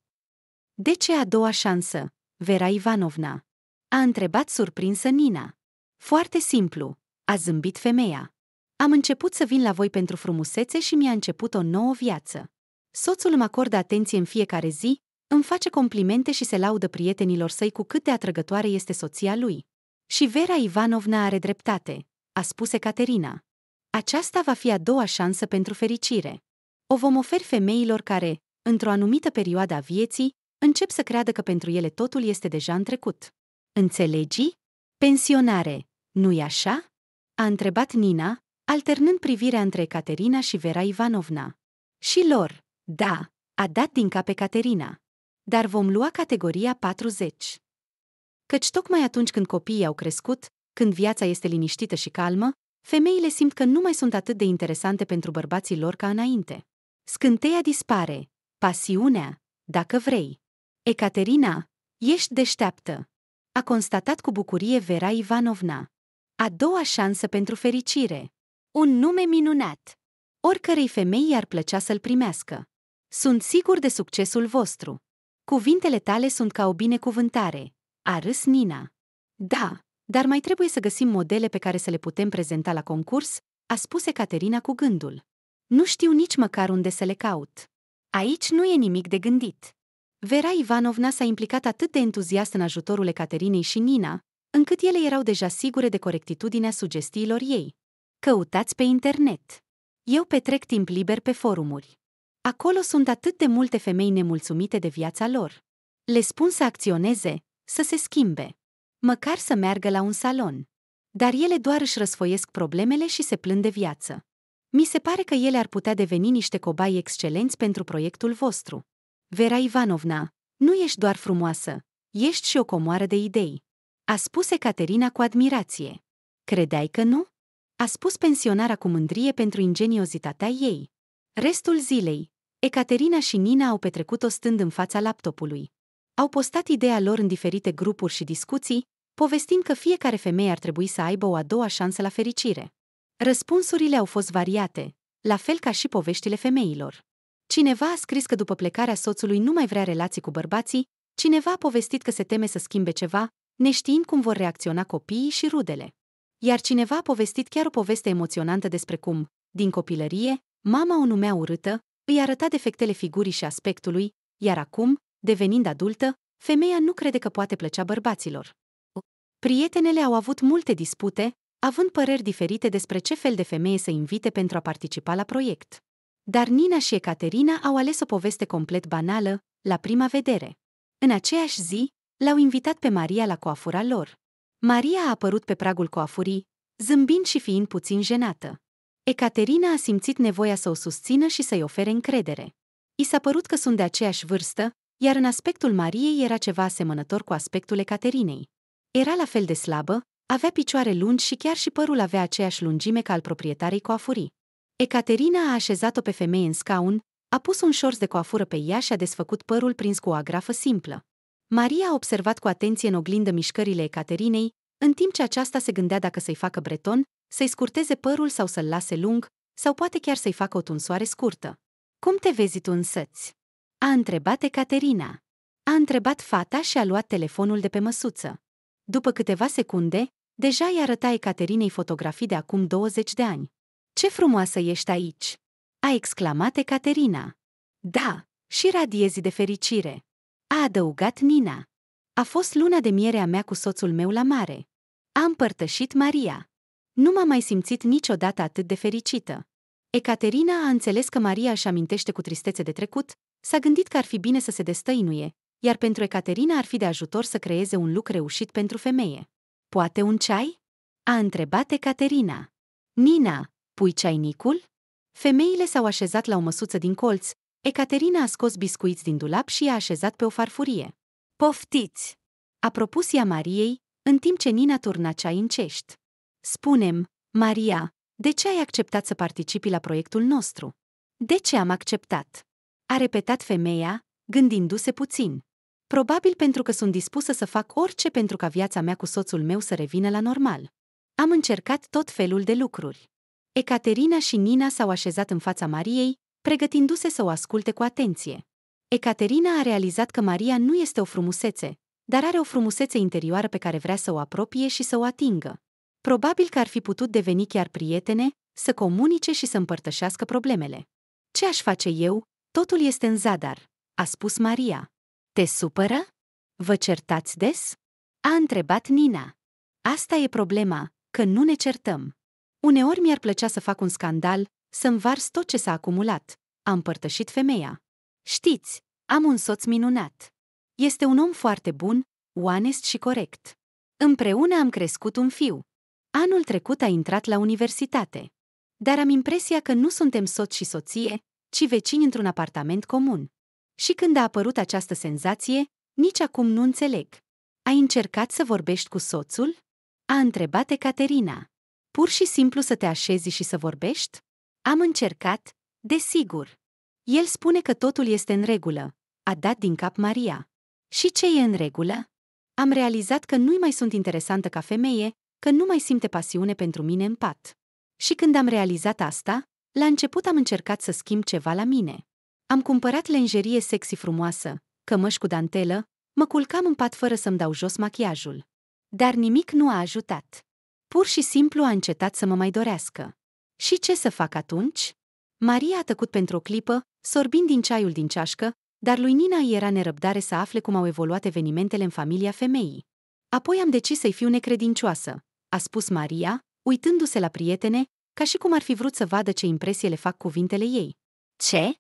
De ce a doua șansă, Vera Ivanovna? A întrebat surprinsă Nina. Foarte simplu, a zâmbit femeia. Am început să vin la voi pentru frumusețe și mi-a început o nouă viață. Soțul îmi acordă atenție în fiecare zi, îmi face complimente și se laudă prietenilor săi cu cât de atrăgătoare este soția lui. Și Vera Ivanovna are dreptate, a spus Caterina. Aceasta va fi a doua șansă pentru fericire. O vom oferi femeilor care, într-o anumită perioadă a vieții, încep să creadă că pentru ele totul este deja în trecut. Înțelegi? Pensionare, nu-i așa? A întrebat Nina, alternând privirea între Caterina și Vera Ivanovna. Și lor, da, a dat din cap pe Caterina. Dar vom lua categoria 40. Căci tocmai atunci când copiii au crescut, când viața este liniștită și calmă, femeile simt că nu mai sunt atât de interesante pentru bărbații lor ca înainte. Scânteia dispare, pasiunea, dacă vrei. Ecaterina, ești deșteaptă a constatat cu bucurie Vera Ivanovna. A doua șansă pentru fericire. Un nume minunat. Oricărei femei i-ar plăcea să-l primească. Sunt sigur de succesul vostru. Cuvintele tale sunt ca o binecuvântare, a râs Nina. Da, dar mai trebuie să găsim modele pe care să le putem prezenta la concurs, a spus Caterina cu gândul. Nu știu nici măcar unde să le caut. Aici nu e nimic de gândit. Vera Ivanovna s-a implicat atât de entuziast în ajutorul Ecaterinei și Nina, încât ele erau deja sigure de corectitudinea sugestiilor ei. Căutați pe internet. Eu petrec timp liber pe forumuri. Acolo sunt atât de multe femei nemulțumite de viața lor. Le spun să acționeze, să se schimbe. Măcar să meargă la un salon. Dar ele doar își răsfoiesc problemele și se plâng de viață. Mi se pare că ele ar putea deveni niște cobai excelenți pentru proiectul vostru. Vera Ivanovna, nu ești doar frumoasă, ești și o comoară de idei. A spus Ecaterina cu admirație. Credeai că nu? A spus pensionara cu mândrie pentru ingeniozitatea ei. Restul zilei, Ecaterina și Nina au petrecut-o stând în fața laptopului. Au postat ideea lor în diferite grupuri și discuții, povestind că fiecare femeie ar trebui să aibă o a doua șansă la fericire. Răspunsurile au fost variate, la fel ca și poveștile femeilor. Cineva a scris că după plecarea soțului nu mai vrea relații cu bărbații, cineva a povestit că se teme să schimbe ceva, neștiind cum vor reacționa copiii și rudele. Iar cineva a povestit chiar o poveste emoționantă despre cum, din copilărie, mama o numea urâtă, îi arăta defectele figurii și aspectului, iar acum, devenind adultă, femeia nu crede că poate plăcea bărbaților. Prietenele au avut multe dispute, având păreri diferite despre ce fel de femeie să invite pentru a participa la proiect. Dar Nina și Ecaterina au ales o poveste complet banală, la prima vedere. În aceeași zi, l-au invitat pe Maria la coafura lor. Maria a apărut pe pragul coafurii, zâmbind și fiind puțin jenată. Ecaterina a simțit nevoia să o susțină și să-i ofere încredere. I s-a părut că sunt de aceeași vârstă, iar în aspectul Mariei era ceva asemănător cu aspectul Ecaterinei. Era la fel de slabă, avea picioare lungi și chiar și părul avea aceeași lungime ca al proprietarei coafurii. Ecaterina a așezat-o pe femeie în scaun, a pus un șors de coafură pe ea și a desfăcut părul prins cu o agrafă simplă. Maria a observat cu atenție în oglindă mișcările Ecaterinei, în timp ce aceasta se gândea dacă să-i facă breton, să-i scurteze părul sau să-l lase lung, sau poate chiar să-i facă o tunsoare scurtă. Cum te vezi tu însăți? A întrebat Ecaterina. A întrebat fata și a luat telefonul de pe măsuță. După câteva secunde, deja i i-a arătat Ecaterinei fotografii de acum 20 de ani. Ce frumoasă ești aici!" a exclamat Ecaterina. Da, și radiezi de fericire!" a adăugat Nina. A fost luna de miere a mea cu soțul meu la mare. A împărtășit Maria. Nu m-a mai simțit niciodată atât de fericită. Ecaterina a înțeles că Maria își amintește cu tristețe de trecut, s-a gândit că ar fi bine să se destăinuie, iar pentru Ecaterina ar fi de ajutor să creeze un lucru reușit pentru femeie. Poate un ceai? A întrebat Ecaterina. Nina, Pui ceainicul? Femeile s-au așezat la o măsuță din colț, Ecaterina a scos biscuiți din dulap și i-a așezat pe o farfurie. Poftiți! A propus ea Mariei, în timp ce Nina turna ceai în cești. Spunem, Maria, de ce ai acceptat să participi la proiectul nostru? De ce am acceptat? A repetat femeia, gândindu-se puțin. Probabil pentru că sunt dispusă să fac orice pentru ca viața mea cu soțul meu să revină la normal. Am încercat tot felul de lucruri. Ecaterina și Nina s-au așezat în fața Mariei, pregătindu-se să o asculte cu atenție. Ecaterina a realizat că Maria nu este o frumusețe, dar are o frumusețe interioară pe care vrea să o apropie și să o atingă. Probabil că ar fi putut deveni chiar prietene, să comunice și să împărtășească problemele. Ce aș face eu? Totul este în zadar, a spus Maria. Te supără? Vă certați des? A întrebat Nina. Asta e problema, că nu ne certăm. Uneori mi-ar plăcea să fac un scandal, să-mi vars tot ce s-a acumulat. A împărtășit femeia. Știți, am un soț minunat. Este un om foarte bun, onest și corect. Împreună am crescut un fiu. Anul trecut a intrat la universitate. Dar am impresia că nu suntem soț și soție, ci vecini într-un apartament comun. Și când a apărut această senzație, nici acum nu înțeleg. Ai încercat să vorbești cu soțul? A întrebat Caterina. Pur și simplu să te așezi și să vorbești? Am încercat, desigur. El spune că totul este în regulă, a dat din cap Maria. Și ce e în regulă? Am realizat că nu mai sunt interesantă ca femeie, că nu mai simte pasiune pentru mine în pat. Și când am realizat asta, la început am încercat să schimb ceva la mine. Am cumpărat lenjerie sexy frumoasă, cămăși cu dantelă, mă culcam în pat fără să-mi dau jos machiajul. Dar nimic nu a ajutat. Pur și simplu a încetat să mă mai dorească. Și ce să fac atunci? Maria a tăcut pentru o clipă, sorbind din ceaiul din ceașcă, dar lui Nina era nerăbdare să afle cum au evoluat evenimentele în familia femeii. Apoi am decis să-i fiu necredincioasă, a spus Maria, uitându-se la prietene, ca și cum ar fi vrut să vadă ce impresie le fac cuvintele ei. Ce?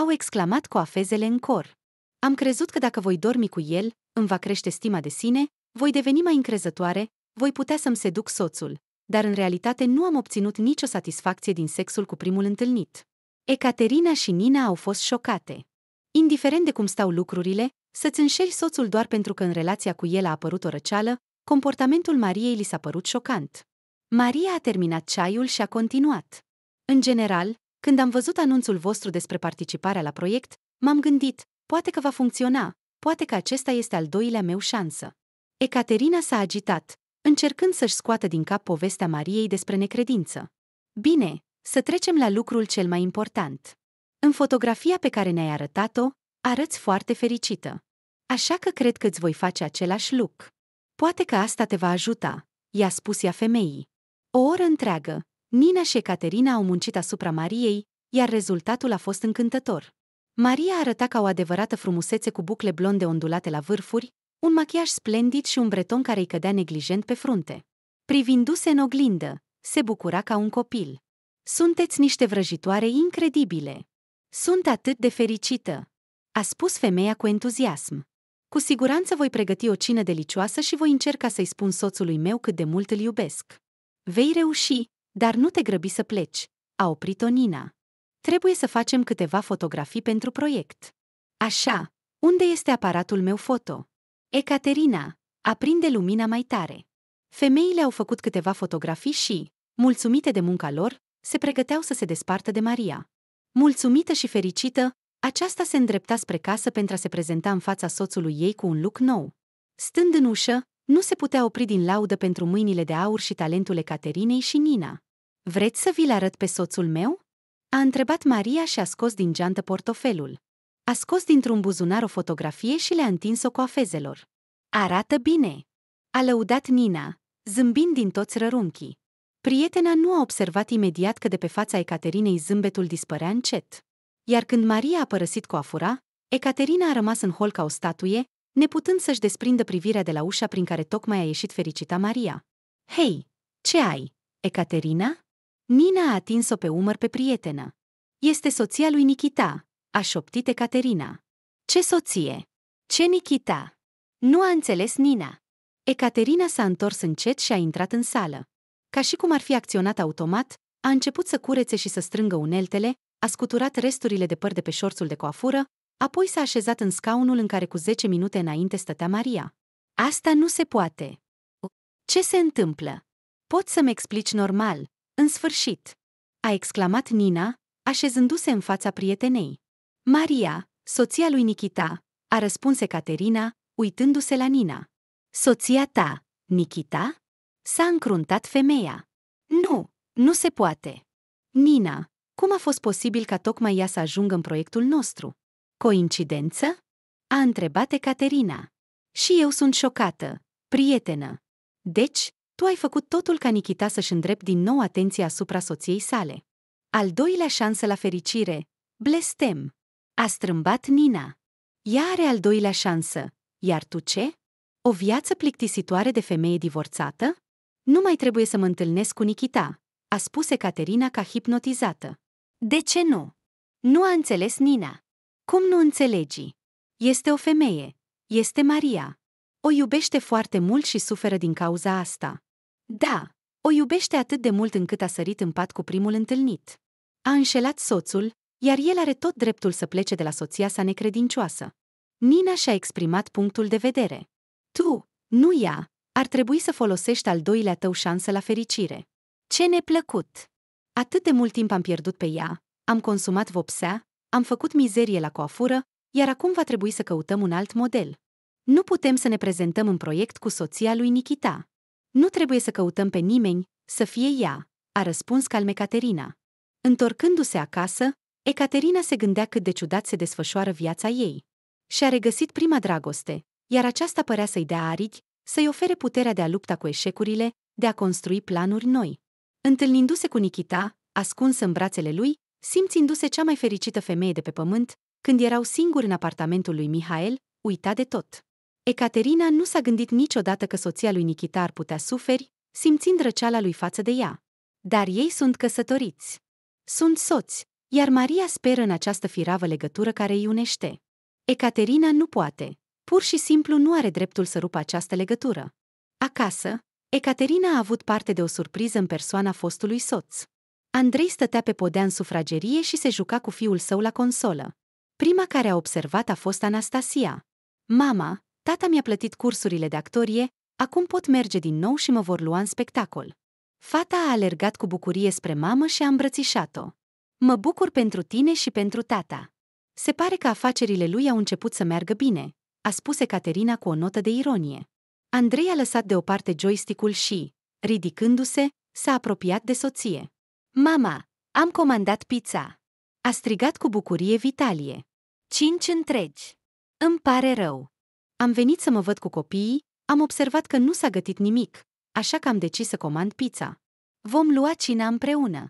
Au exclamat cu afezele în cor. Am crezut că dacă voi dormi cu el, îmi va crește stima de sine, voi deveni mai încrezătoare, voi putea să-mi seduc soțul, dar în realitate nu am obținut nicio satisfacție din sexul cu primul întâlnit. Ecaterina și Nina au fost șocate. Indiferent de cum stau lucrurile, să-ți înșeli soțul doar pentru că în relația cu el a apărut o răceală, comportamentul Mariei li s-a părut șocant. Maria a terminat ceaiul și a continuat. În general, când am văzut anunțul vostru despre participarea la proiect, m-am gândit, poate că va funcționa, poate că acesta este al doilea meu șansă. Ecaterina s-a agitat, încercând să-și scoată din cap povestea Mariei despre necredință. Bine, să trecem la lucrul cel mai important. În fotografia pe care ne-ai arătat-o, arăți foarte fericită. Așa că cred că îți voi face același lucru. Poate că asta te va ajuta, i-a spus ea femeii. O oră întreagă, Nina și Caterina au muncit asupra Mariei, iar rezultatul a fost încântător. Maria arăta ca o adevărată frumusețe cu bucle blonde ondulate la vârfuri, un machiaj splendid și un breton care îi cădea neglijent pe frunte. Privindu-se în oglindă, se bucura ca un copil. Sunteți niște vrăjitoare incredibile. Sunt atât de fericită, a spus femeia cu entuziasm. Cu siguranță voi pregăti o cină delicioasă și voi încerca să-i spun soțului meu cât de mult îl iubesc. Vei reuși, dar nu te grăbi să pleci, a oprit-o Nina. Trebuie să facem câteva fotografii pentru proiect. Așa, unde este aparatul meu foto? Ecaterina, aprinde lumina mai tare. Femeile au făcut câteva fotografii și, mulțumite de munca lor, se pregăteau să se despartă de Maria. Mulțumită și fericită, aceasta se îndrepta spre casă pentru a se prezenta în fața soțului ei cu un look nou. Stând în ușă, nu se putea opri din laudă pentru mâinile de aur și talentul Ecaterinei și Nina. Vreți să vi-l arăt pe soțul meu?" a întrebat Maria și a scos din geantă portofelul. A scos dintr-un buzunar o fotografie și le-a întins-o cu afezelor. Arată bine! A lăudat Nina, zâmbind din toți rărunchii. Prietena nu a observat imediat că de pe fața Ecaterinei zâmbetul dispărea încet. Iar când Maria a părăsit coafura, Ecaterina a rămas în hol ca o statuie, neputând să-și desprindă privirea de la ușa prin care tocmai a ieșit fericita Maria. Hei, ce ai, Ecaterina? Nina a atins-o pe umăr pe prietenă. Este soția lui Nikita, a șoptit Ecaterina. Ce soție! Ce Nikita! Nu a înțeles Nina. Ecaterina s-a întors încet și a intrat în sală. Ca și cum ar fi acționat automat, a început să curețe și să strângă uneltele, a scuturat resturile de păr de pe șorțul de coafură, apoi s-a așezat în scaunul în care cu zece minute înainte stătea Maria. Asta nu se poate. Ce se întâmplă? Pot să-mi explici normal, în sfârșit, a exclamat Nina, așezându-se în fața prietenei. Maria, soția lui Nikita, a răspuns Caterina, uitându-se la Nina. Soția ta, Nikita? S-a încruntat femeia. Nu, nu se poate. Nina, cum a fost posibil ca tocmai ea să ajungă în proiectul nostru? Coincidență? A întrebat Caterina. Și eu sunt șocată, prietenă. Deci, tu ai făcut totul ca Nikita să-și îndrept din nou atenția asupra soției sale. Al doilea șansă la fericire, blestem. A strâmbat Nina. Ea are al doilea șansă, iar tu ce? O viață plictisitoare de femeie divorțată? Nu mai trebuie să mă întâlnesc cu Nikita, a spus Caterina ca hipnotizată. De ce nu? Nu a înțeles Nina. Cum nu înțelegi? Este o femeie. Este Maria. O iubește foarte mult și suferă din cauza asta. Da, o iubește atât de mult încât a sărit în pat cu primul întâlnit. A înșelat soțul, iar el are tot dreptul să plece de la soția sa necredincioasă. Nina și-a exprimat punctul de vedere. Tu, nu ea, ar trebui să folosești al doilea tău șansă la fericire. Ce neplăcut! Atât de mult timp am pierdut pe ea, am consumat vopsea, am făcut mizerie la coafură, iar acum va trebui să căutăm un alt model. Nu putem să ne prezentăm în proiect cu soția lui Nikita. Nu trebuie să căutăm pe nimeni, să fie ea, a răspuns calme Caterina. Întorcându-se acasă, Ecaterina se gândea cât de ciudat se desfășoară viața ei. Și-a regăsit prima dragoste, iar aceasta părea să-i dea arichi, să-i ofere puterea de a lupta cu eșecurile, de a construi planuri noi. Întâlnindu-se cu Nikita, ascuns în brațele lui, simțindu-se cea mai fericită femeie de pe pământ, când erau singuri în apartamentul lui Mihail, uita de tot. Ecaterina nu s-a gândit niciodată că soția lui Nikita ar putea suferi, simțind răceala lui față de ea. Dar ei sunt căsătoriți. Sunt soți, iar Maria speră în această firavă legătură care îi unește. Ecaterina nu poate, pur și simplu nu are dreptul să rupă această legătură. Acasă, Ecaterina a avut parte de o surpriză în persoana fostului soț. Andrei stătea pe podea în sufragerie și se juca cu fiul său la consolă. Prima care a observat a fost Anastasia. Mama, tata mi-a plătit cursurile de actorie, acum pot merge din nou și mă vor lua în spectacol. Fata a alergat cu bucurie spre mamă și a îmbrățișat-o. Mă bucur pentru tine și pentru tata. Se pare că afacerile lui au început să meargă bine, a spus Caterina cu o notă de ironie. Andrei a lăsat deoparte joystick-ul și, ridicându-se, s-a apropiat de soție. Mama, am comandat pizza! A strigat cu bucurie Vitalie. Cinci întregi. Îmi pare rău. Am venit să mă văd cu copiii, am observat că nu s-a gătit nimic, așa că am decis să comand pizza. Vom lua cina împreună.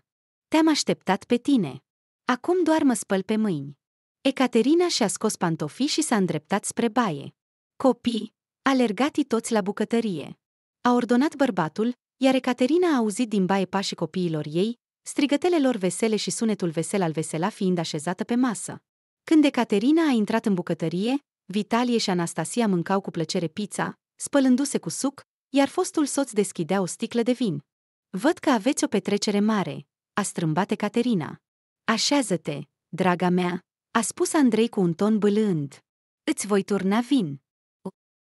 Te-am așteptat pe tine. Acum doar mă spăl pe mâini. Ecaterina și-a scos pantofii și s-a îndreptat spre baie. Copii, Alergati toți la bucătărie. A ordonat bărbatul, iar Ecaterina a auzit din baie pașii copiilor ei, strigătele lor vesele și sunetul vesel al vesela fiind așezată pe masă. Când Ecaterina a intrat în bucătărie, Vitalie și Anastasia mâncau cu plăcere pizza, spălându-se cu suc, iar fostul soț deschidea o sticlă de vin. Văd că aveți o petrecere mare a strâmbat Caterina. Așează-te, draga mea, a spus Andrei cu un ton bâlând. Îți voi turna vin.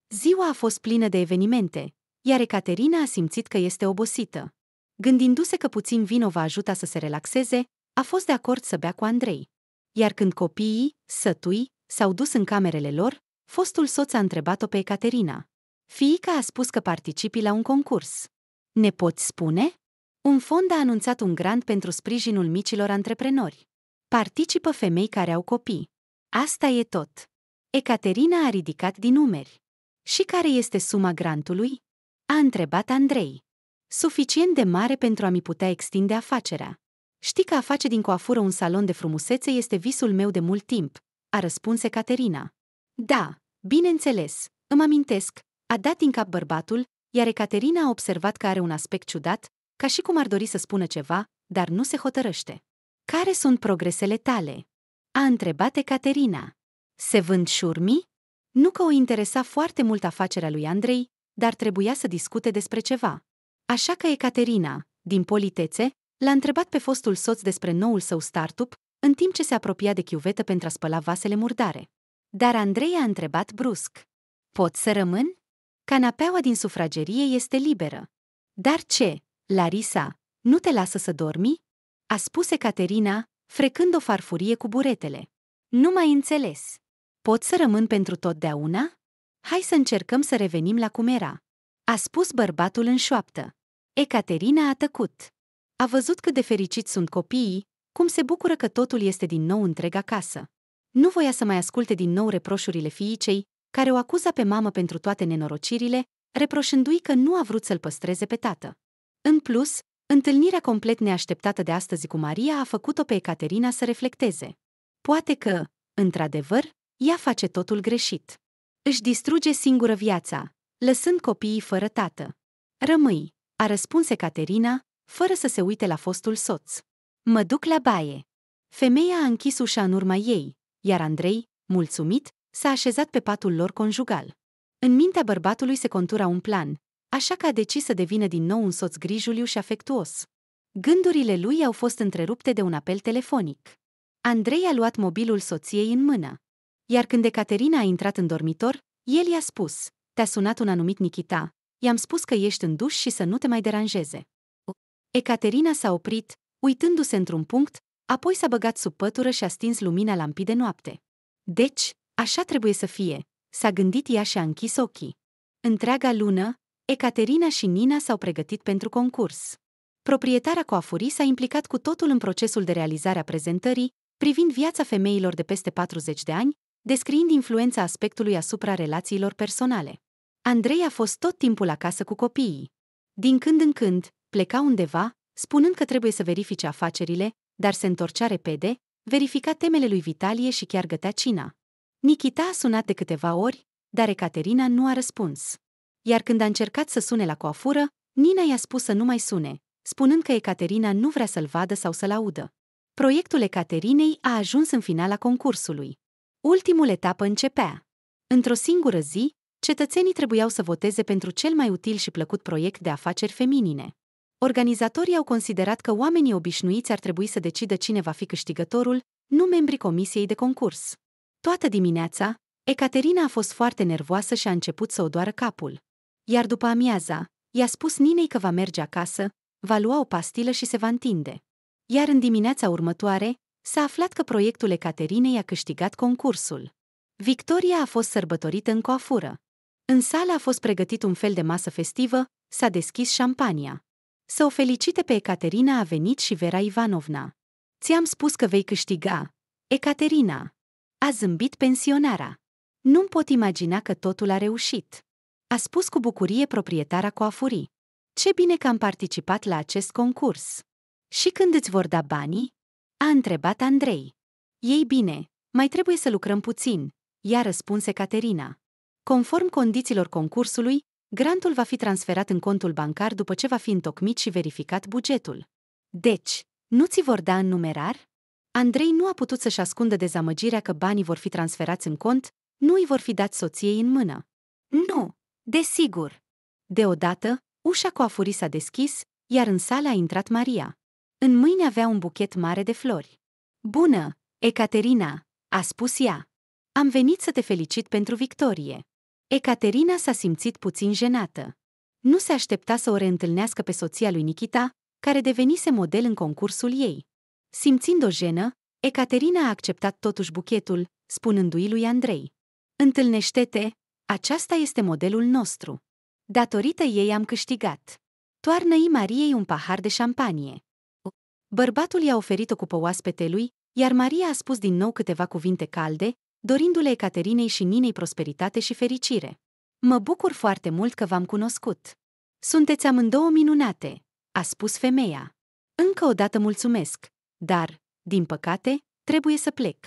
Ziua a fost plină de evenimente, iar Caterina a simțit că este obosită. Gândindu-se că puțin vin o va ajuta să se relaxeze, a fost de acord să bea cu Andrei. Iar când copiii, sătui, s-au dus în camerele lor, fostul soț a întrebat-o pe Caterina. Fiica a spus că participi la un concurs. Ne poți spune? Un fond a anunțat un grant pentru sprijinul micilor antreprenori. Participă femei care au copii. Asta e tot. Ecaterina a ridicat din numeri. Și care este suma grantului? A întrebat Andrei. Suficient de mare pentru a-mi putea extinde afacerea. Știi că a face din coafură un salon de frumusețe este visul meu de mult timp, a răspuns Ecaterina. Da, bineînțeles, îmi amintesc, a dat din cap bărbatul, iar Ecaterina a observat că are un aspect ciudat, ca și cum ar dori să spună ceva, dar nu se hotărăște. Care sunt progresele tale? A întrebat Caterina. Se vând șurmi? Nu că o interesa foarte mult afacerea lui Andrei, dar trebuia să discute despre ceva. Așa că Ecaterina, din politețe, l-a întrebat pe fostul soț despre noul său startup, în timp ce se apropia de chiuvetă pentru a spăla vasele murdare. Dar Andrei a întrebat brusc. Pot să rămân? Canapeaua din sufragerie este liberă. Dar ce? Larisa, nu te lasă să dormi? A spus Caterina, frecând o farfurie cu buretele. Nu mai înțeles. Pot să rămân pentru totdeauna? Hai să încercăm să revenim la cum era. A spus bărbatul în șoaptă. Ecaterina a tăcut. A văzut cât de fericiți sunt copiii, cum se bucură că totul este din nou întreg acasă. Nu voia să mai asculte din nou reproșurile fiicei, care o acuza pe mamă pentru toate nenorocirile, reproșându-i că nu a vrut să-l păstreze pe tată. În plus, întâlnirea complet neașteptată de astăzi cu Maria a făcut-o pe Ecaterina să reflecteze. Poate că, într-adevăr, ea face totul greșit. Își distruge singură viața, lăsând copiii fără tată. Rămâi, a răspuns Ecaterina, fără să se uite la fostul soț. Mă duc la baie. Femeia a închis ușa în urma ei, iar Andrei, mulțumit, s-a așezat pe patul lor conjugal. În mintea bărbatului se contura un plan, așa că a decis să devină din nou un soț grijuliu și afectuos. Gândurile lui au fost întrerupte de un apel telefonic. Andrei a luat mobilul soției în mână. Iar când Ecaterina a intrat în dormitor, el i-a spus, te-a sunat un anumit Nikita, i-am spus că ești în duș și să nu te mai deranjeze. Ecaterina s-a oprit, uitându-se într-un punct, apoi s-a băgat sub pătură și a stins lumina lampii de noapte. Deci, așa trebuie să fie, s-a gândit ea și a închis ochii. Întreaga lună, Ecaterina și Nina s-au pregătit pentru concurs. Proprietara coafurii s-a implicat cu totul în procesul de realizare a prezentării, privind viața femeilor de peste 40 de ani, descriind influența aspectului asupra relațiilor personale. Andrei a fost tot timpul acasă cu copiii. Din când în când, pleca undeva, spunând că trebuie să verifice afacerile, dar se întorcea repede, verifica temele lui Vitalie și chiar gătea cina. Nikita a sunat de câteva ori, dar Ecaterina nu a răspuns iar când a încercat să sune la coafură, Nina i-a spus să nu mai sune, spunând că Ecaterina nu vrea să-l vadă sau să-l audă. Proiectul Ecaterinei a ajuns în finala concursului. Ultimul etapă începea. Într-o singură zi, cetățenii trebuiau să voteze pentru cel mai util și plăcut proiect de afaceri feminine. Organizatorii au considerat că oamenii obișnuiți ar trebui să decidă cine va fi câștigătorul, nu membrii comisiei de concurs. Toată dimineața, Ecaterina a fost foarte nervoasă și a început să o doară capul. Iar după amiaza, i-a spus Ninei că va merge acasă, va lua o pastilă și se va întinde. Iar în dimineața următoare, s-a aflat că proiectul Ecaterinei a câștigat concursul. Victoria a fost sărbătorită în coafură. În sală a fost pregătit un fel de masă festivă, s-a deschis șampania. Să o felicite pe Ecaterina a venit și Vera Ivanovna. Ți-am spus că vei câștiga. Ecaterina. A zâmbit pensionara. Nu-mi pot imagina că totul a reușit. A spus cu bucurie proprietara coafurii. Ce bine că am participat la acest concurs! Și când îți vor da banii? A întrebat Andrei. Ei bine, mai trebuie să lucrăm puțin, i-a răspunse Caterina. Conform condițiilor concursului, grantul va fi transferat în contul bancar după ce va fi întocmit și verificat bugetul. Deci, nu ți vor da în numerar? Andrei nu a putut să-și ascundă dezamăgirea că banii vor fi transferați în cont, nu îi vor fi dat soției în mână. Nu, Desigur! Deodată, ușa coafurii s-a deschis, iar în sală a intrat Maria. În mâine avea un buchet mare de flori. Bună, Ecaterina, a spus ea. Am venit să te felicit pentru victorie. Ecaterina s-a simțit puțin jenată. Nu se aștepta să o reîntâlnească pe soția lui Nikita, care devenise model în concursul ei. Simțind o jenă, Ecaterina a acceptat totuși buchetul, spunându-i lui Andrei. Întâlnește-te, aceasta este modelul nostru. Datorită ei am câștigat. Toarnă-i Mariei un pahar de șampanie. Bărbatul i-a oferit-o cupă oaspetelui, iar Maria a spus din nou câteva cuvinte calde, dorindu-le Caterinei și Ninei prosperitate și fericire. Mă bucur foarte mult că v-am cunoscut. Sunteți amândouă minunate, a spus femeia. Încă o dată mulțumesc, dar, din păcate, trebuie să plec.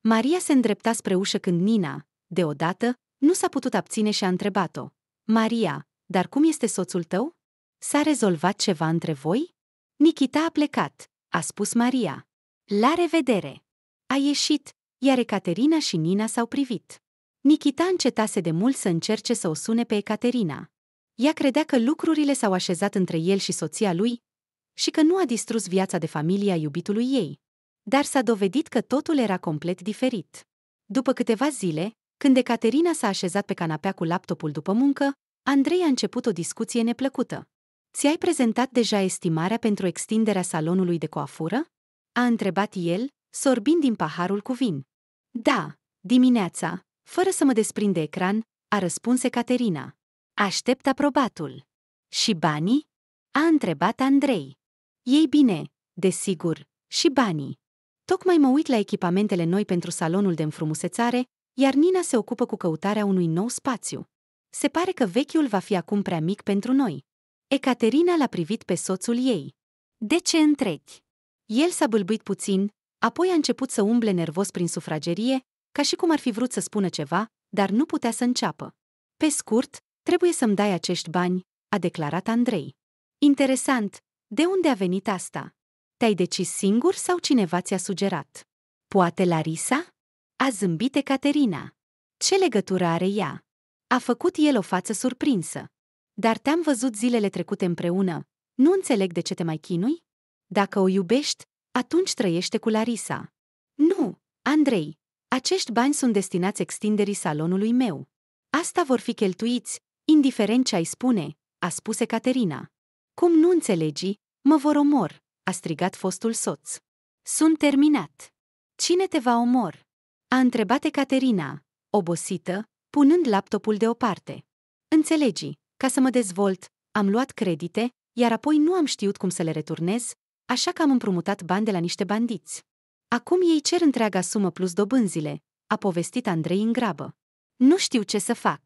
Maria se îndrepta spre ușă când Nina, deodată, nu s-a putut abține și a întrebat-o. Maria, dar cum este soțul tău? S-a rezolvat ceva între voi? Nikita a plecat, a spus Maria. La revedere! A ieșit, iar Ecaterina și Nina s-au privit. Nikita încetase de mult să încerce să o sune pe Ecaterina. Ea credea că lucrurile s-au așezat între el și soția lui și că nu a distrus viața de familie a iubitului ei. Dar s-a dovedit că totul era complet diferit. După câteva zile, când Ecaterina s-a așezat pe canapea cu laptopul după muncă, Andrei a început o discuție neplăcută. Ți-ai prezentat deja estimarea pentru extinderea salonului de coafură? A întrebat el, sorbind din paharul cu vin. Da, dimineața, fără să mă desprind de ecran, a răspuns Ecaterina. Aștept aprobatul. Și banii? A întrebat Andrei. Ei bine, desigur, și banii. Tocmai mă uit la echipamentele noi pentru salonul de înfrumusețare iar Nina se ocupă cu căutarea unui nou spațiu. Se pare că vechiul va fi acum prea mic pentru noi. Ecaterina l-a privit pe soțul ei. De ce întrebi? El s-a bâlbuit puțin, apoi a început să umble nervos prin sufragerie, ca și cum ar fi vrut să spună ceva, dar nu putea să înceapă. Pe scurt, trebuie să-mi dai acești bani, a declarat Andrei. Interesant, de unde a venit asta? Te-ai decis singur sau cineva ți-a sugerat? Poate Larisa? A zâmbit Caterina. Ce legătură are ea? A făcut el o față surprinsă. Dar te-am văzut zilele trecute împreună. Nu înțeleg de ce te mai chinui? Dacă o iubești, atunci trăiește cu Larisa. Nu, Andrei, acești bani sunt destinați extinderii salonului meu. Asta vor fi cheltuiți, indiferent ce ai spune, a spus Caterina. Cum nu înțelegi, mă vor omor, a strigat fostul soț. Sunt terminat. Cine te va omor? A întrebat Caterina, obosită, punând laptopul deoparte. Înțelegi, ca să mă dezvolt, am luat credite, iar apoi nu am știut cum să le returnez, așa că am împrumutat bani de la niște bandiți. Acum ei cer întreaga sumă plus dobânzile, a povestit Andrei în grabă. Nu știu ce să fac.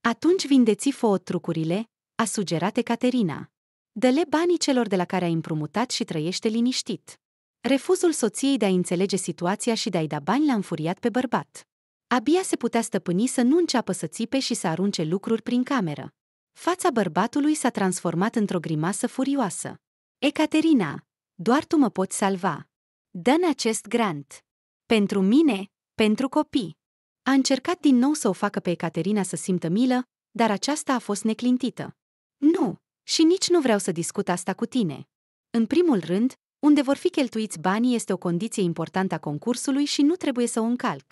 Atunci vindeți fo trucurile, a sugerat Caterina. Dă-le banii celor de la care ai împrumutat și trăiește liniștit. Refuzul soției de a înțelege situația și de a-i da bani l-a înfuriat pe bărbat. Abia se putea stăpâni să nu înceapă să țipe și să arunce lucruri prin cameră. Fața bărbatului s-a transformat într-o grimasă furioasă. Ecaterina, doar tu mă poți salva. dă acest grant. Pentru mine, pentru copii. A încercat din nou să o facă pe Ecaterina să simtă milă, dar aceasta a fost neclintită. Nu, și nici nu vreau să discut asta cu tine. În primul rând, unde vor fi cheltuiți banii este o condiție importantă a concursului și nu trebuie să o încalc.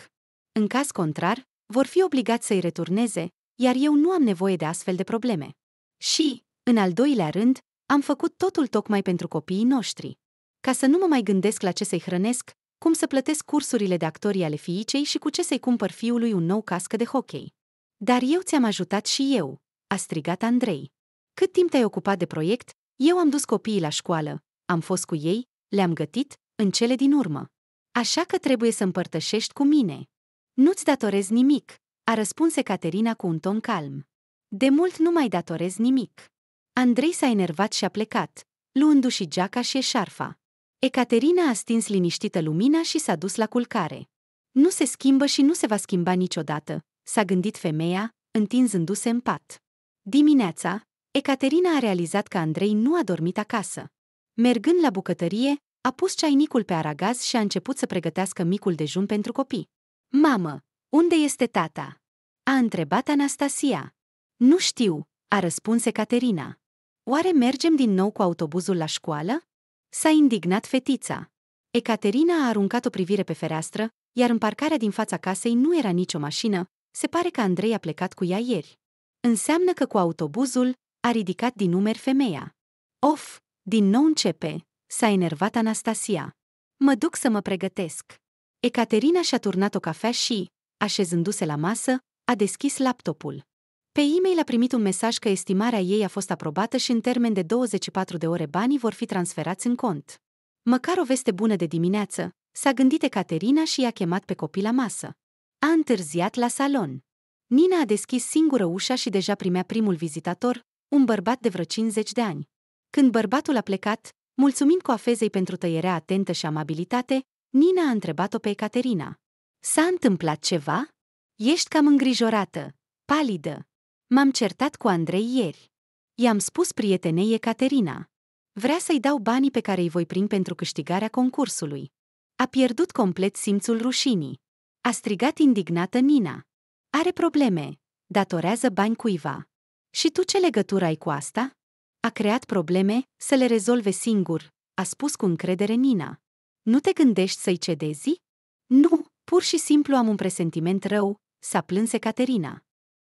În caz contrar, vor fi obligați să-i returneze, iar eu nu am nevoie de astfel de probleme. Și, în al doilea rând, am făcut totul tocmai pentru copiii noștri. Ca să nu mă mai gândesc la ce să-i hrănesc, cum să plătesc cursurile de actorii ale fiicei și cu ce să-i cumpăr fiului un nou cască de hockey. Dar eu ți-am ajutat și eu, a strigat Andrei. Cât timp te-ai ocupat de proiect, eu am dus copiii la școală, am fost cu ei, le-am gătit, în cele din urmă. Așa că trebuie să împărtășești cu mine. Nu-ți datorez nimic, a răspuns Caterina cu un ton calm. De mult nu mai datorez nimic. Andrei s-a enervat și a plecat, luându-și geaca și eșarfa. Ecaterina a stins liniștită lumina și s-a dus la culcare. Nu se schimbă și nu se va schimba niciodată, s-a gândit femeia, întinzându-se în pat. Dimineața, Ecaterina a realizat că Andrei nu a dormit acasă. Mergând la bucătărie, a pus ceainicul pe aragaz și a început să pregătească micul dejun pentru copii. Mamă, unde este tata? A întrebat Anastasia. Nu știu, a răspuns Caterina. Oare mergem din nou cu autobuzul la școală? S-a indignat fetița. Ecaterina a aruncat o privire pe fereastră, iar în parcarea din fața casei nu era nicio mașină, se pare că Andrei a plecat cu ea ieri. Înseamnă că cu autobuzul a ridicat din numeri femeia. Of, din nou începe, s-a enervat Anastasia. Mă duc să mă pregătesc. Ecaterina și-a turnat o cafea și, așezându-se la masă, a deschis laptopul. Pe e-mail a primit un mesaj că estimarea ei a fost aprobată și în termen de 24 de ore banii vor fi transferați în cont. Măcar o veste bună de dimineață, s-a gândit Ecaterina și i-a chemat pe copii la masă. A întârziat la salon. Nina a deschis singură ușa și deja primea primul vizitator, un bărbat de vreo 50 de ani. Când bărbatul a plecat, mulțumind cu afezei pentru tăierea atentă și amabilitate, Nina a întrebat-o pe Caterina. S-a întâmplat ceva? Ești cam îngrijorată, palidă. M-am certat cu Andrei ieri. I-am spus prietenei Ecaterina. Vrea să-i dau banii pe care îi voi prin pentru câștigarea concursului. A pierdut complet simțul rușinii. A strigat indignată Nina. Are probleme. Datorează bani cuiva. Și tu ce legătură ai cu asta? A creat probleme, să le rezolve singur, a spus cu încredere Nina. Nu te gândești să-i cedezi? Nu, pur și simplu am un presentiment rău, s-a plâns Caterina.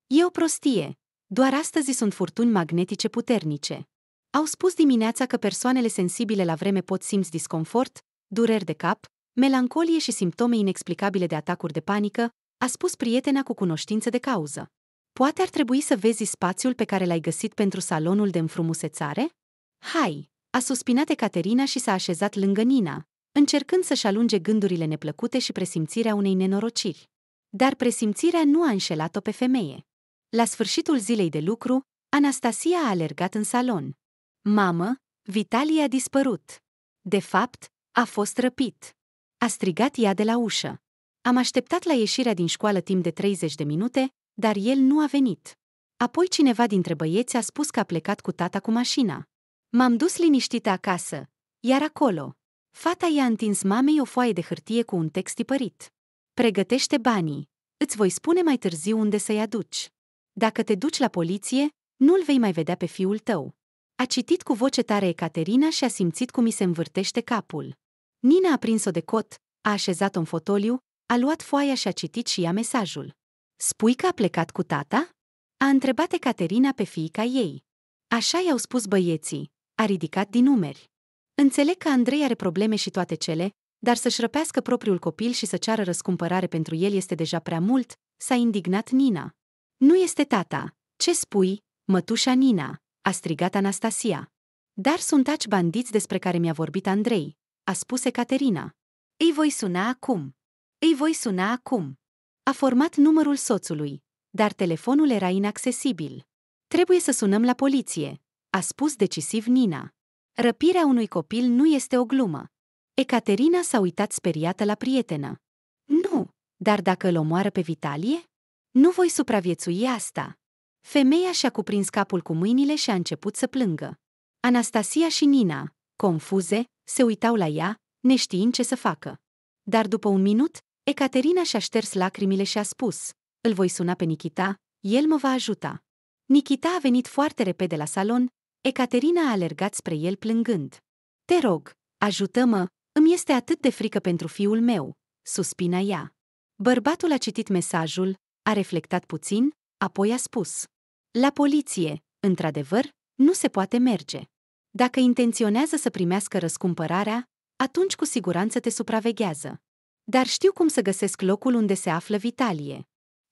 E o prostie. Doar astăzi sunt furtuni magnetice puternice. Au spus dimineața că persoanele sensibile la vreme pot simți disconfort, dureri de cap, melancolie și simptome inexplicabile de atacuri de panică, a spus prietena cu cunoștință de cauză. Poate ar trebui să vezi spațiul pe care l-ai găsit pentru salonul de înfrumusețare? Hai! A suspinat Ecaterina și s-a așezat lângă Nina, încercând să-și alunge gândurile neplăcute și presimțirea unei nenorociri. Dar presimțirea nu a înșelat-o pe femeie. La sfârșitul zilei de lucru, Anastasia a alergat în salon. Mamă, Vitalie a dispărut. De fapt, a fost răpit. A strigat ea de la ușă. Am așteptat la ieșirea din școală timp de 30 de minute dar el nu a venit. Apoi cineva dintre băieți a spus că a plecat cu tata cu mașina. M-am dus liniștită acasă, iar acolo. Fata i-a întins mamei o foaie de hârtie cu un text tipărit. Pregătește banii. Îți voi spune mai târziu unde să-i aduci. Dacă te duci la poliție, nu-l vei mai vedea pe fiul tău. A citit cu voce tare Ecaterina și a simțit cum i se învârtește capul. Nina a prins-o de cot, a așezat-o în fotoliu, a luat foaia și a citit și ea mesajul. Spui că a plecat cu tata? A întrebat Caterina pe fiica ei. Așa i-au spus băieții. A ridicat din numeri. Înțeleg că Andrei are probleme și toate cele, dar să-și răpească propriul copil și să ceară răscumpărare pentru el este deja prea mult, s-a indignat Nina. Nu este tata. Ce spui, mătușa Nina? a strigat Anastasia. Dar sunt aci bandiți despre care mi-a vorbit Andrei, a spus Caterina. Îi voi suna acum. Îi voi suna acum. A format numărul soțului, dar telefonul era inaccesibil. Trebuie să sunăm la poliție, a spus decisiv Nina. Răpirea unui copil nu este o glumă. Ecaterina s-a uitat speriată la prietenă. Nu, dar dacă îl omoară pe Vitalie? Nu voi supraviețui asta. Femeia și-a cuprins capul cu mâinile și a început să plângă. Anastasia și Nina, confuze, se uitau la ea, neștiind ce să facă. Dar după un minut, Ecaterina și-a șters lacrimile și a spus, îl voi suna pe Nikita, el mă va ajuta. Nikita a venit foarte repede la salon, Ecaterina a alergat spre el plângând. Te rog, ajută-mă, îmi este atât de frică pentru fiul meu, suspina ea. Bărbatul a citit mesajul, a reflectat puțin, apoi a spus. La poliție, într-adevăr, nu se poate merge. Dacă intenționează să primească răscumpărarea, atunci cu siguranță te supraveghează. Dar știu cum să găsesc locul unde se află Vitalie.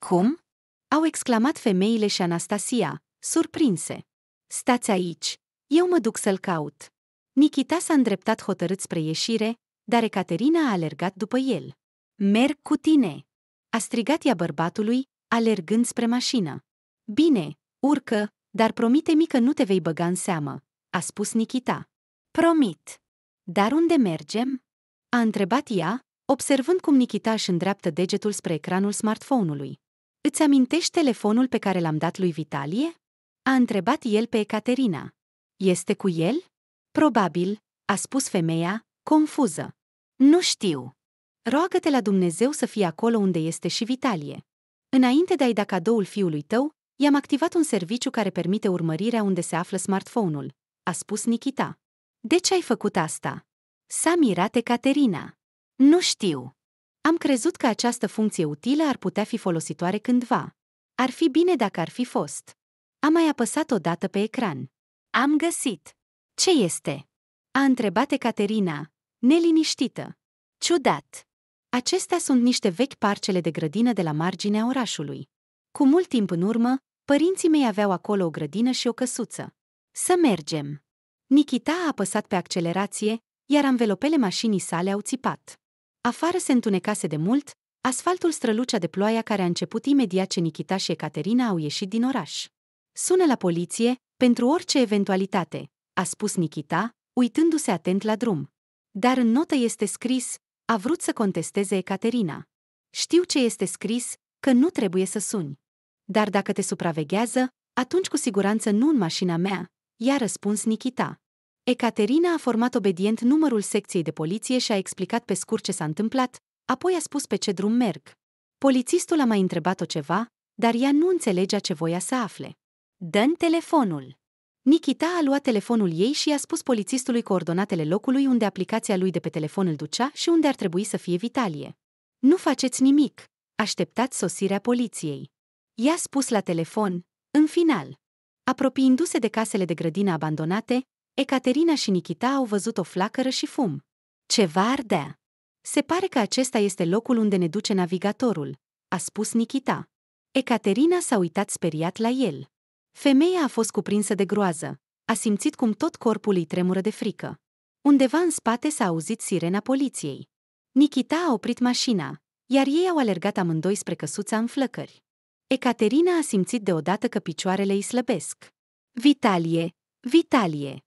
Cum? Au exclamat femeile și Anastasia, surprinse. Stați aici, eu mă duc să-l caut. Nikita s-a îndreptat hotărât spre ieșire, dar Ecaterina a alergat după el. Merg cu tine! A strigat ea bărbatului, alergând spre mașină. Bine, urcă, dar promite-mi că nu te vei băga în seamă, a spus Nikita. Promit. Dar unde mergem? A întrebat ea, observând cum Nikita își îndreaptă degetul spre ecranul smartphone-ului. Îți amintești telefonul pe care l-am dat lui Vitalie? A întrebat el pe Ecaterina. Este cu el? Probabil, a spus femeia, confuză. Nu știu. Roagă-te la Dumnezeu să fie acolo unde este și Vitalie. Înainte de a-i da cadoul fiului tău, i-am activat un serviciu care permite urmărirea unde se află smartphone-ul, a spus Nikita. De ce ai făcut asta? S-a mirat Ecaterina. Nu știu. Am crezut că această funcție utilă ar putea fi folositoare cândva. Ar fi bine dacă ar fi fost. Am mai apăsat o dată pe ecran. Am găsit. Ce este? A întrebat Caterina, neliniștită. Ciudat. Acestea sunt niște vechi parcele de grădină de la marginea orașului. Cu mult timp în urmă, părinții mei aveau acolo o grădină și o căsuță. Să mergem. Nikita a apăsat pe accelerație, iar anvelopele mașinii sale au țipat. Afară se întunecase de mult, asfaltul strălucea de ploaia care a început imediat ce Nikita și Ecaterina au ieșit din oraș. Sună la poliție, pentru orice eventualitate, a spus Nikita, uitându-se atent la drum. Dar în notă este scris, a vrut să contesteze Ecaterina. Știu ce este scris, că nu trebuie să suni. Dar dacă te supraveghează, atunci cu siguranță nu în mașina mea, i-a răspuns Nikita. Ecaterina a format obedient numărul secției de poliție și a explicat pe scurt ce s-a întâmplat, apoi a spus pe ce drum merg. Polițistul a mai întrebat-o ceva, dar ea nu înțelegea ce voia să afle. dă telefonul! Nikita a luat telefonul ei și i-a spus polițistului coordonatele locului unde aplicația lui de pe telefon îl ducea și unde ar trebui să fie Vitalie. Nu faceți nimic, așteptați sosirea poliției. I-a spus la telefon, în final. Apropiindu-se de casele de grădină abandonate, Ecaterina și Nikita au văzut o flacără și fum. Ceva ardea. Se pare că acesta este locul unde ne duce navigatorul, a spus Nikita. Ecaterina s-a uitat speriat la el. Femeia a fost cuprinsă de groază, a simțit cum tot corpul îi tremură de frică. Undeva în spate s-a auzit sirena poliției. Nikita a oprit mașina, iar ei au alergat amândoi spre căsuța în flăcări. Ecaterina a simțit deodată că picioarele îi slăbesc. Vitalie, Vitalie!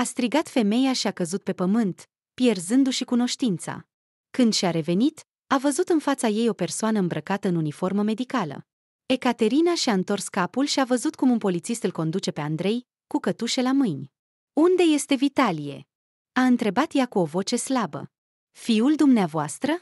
A strigat femeia și a căzut pe pământ, pierzându-și cunoștința. Când și-a revenit, a văzut în fața ei o persoană îmbrăcată în uniformă medicală. Ecaterina și-a întors capul și a văzut cum un polițist îl conduce pe Andrei, cu cătușe la mâini. Unde este Vitalie?" a întrebat ea cu o voce slabă. Fiul dumneavoastră?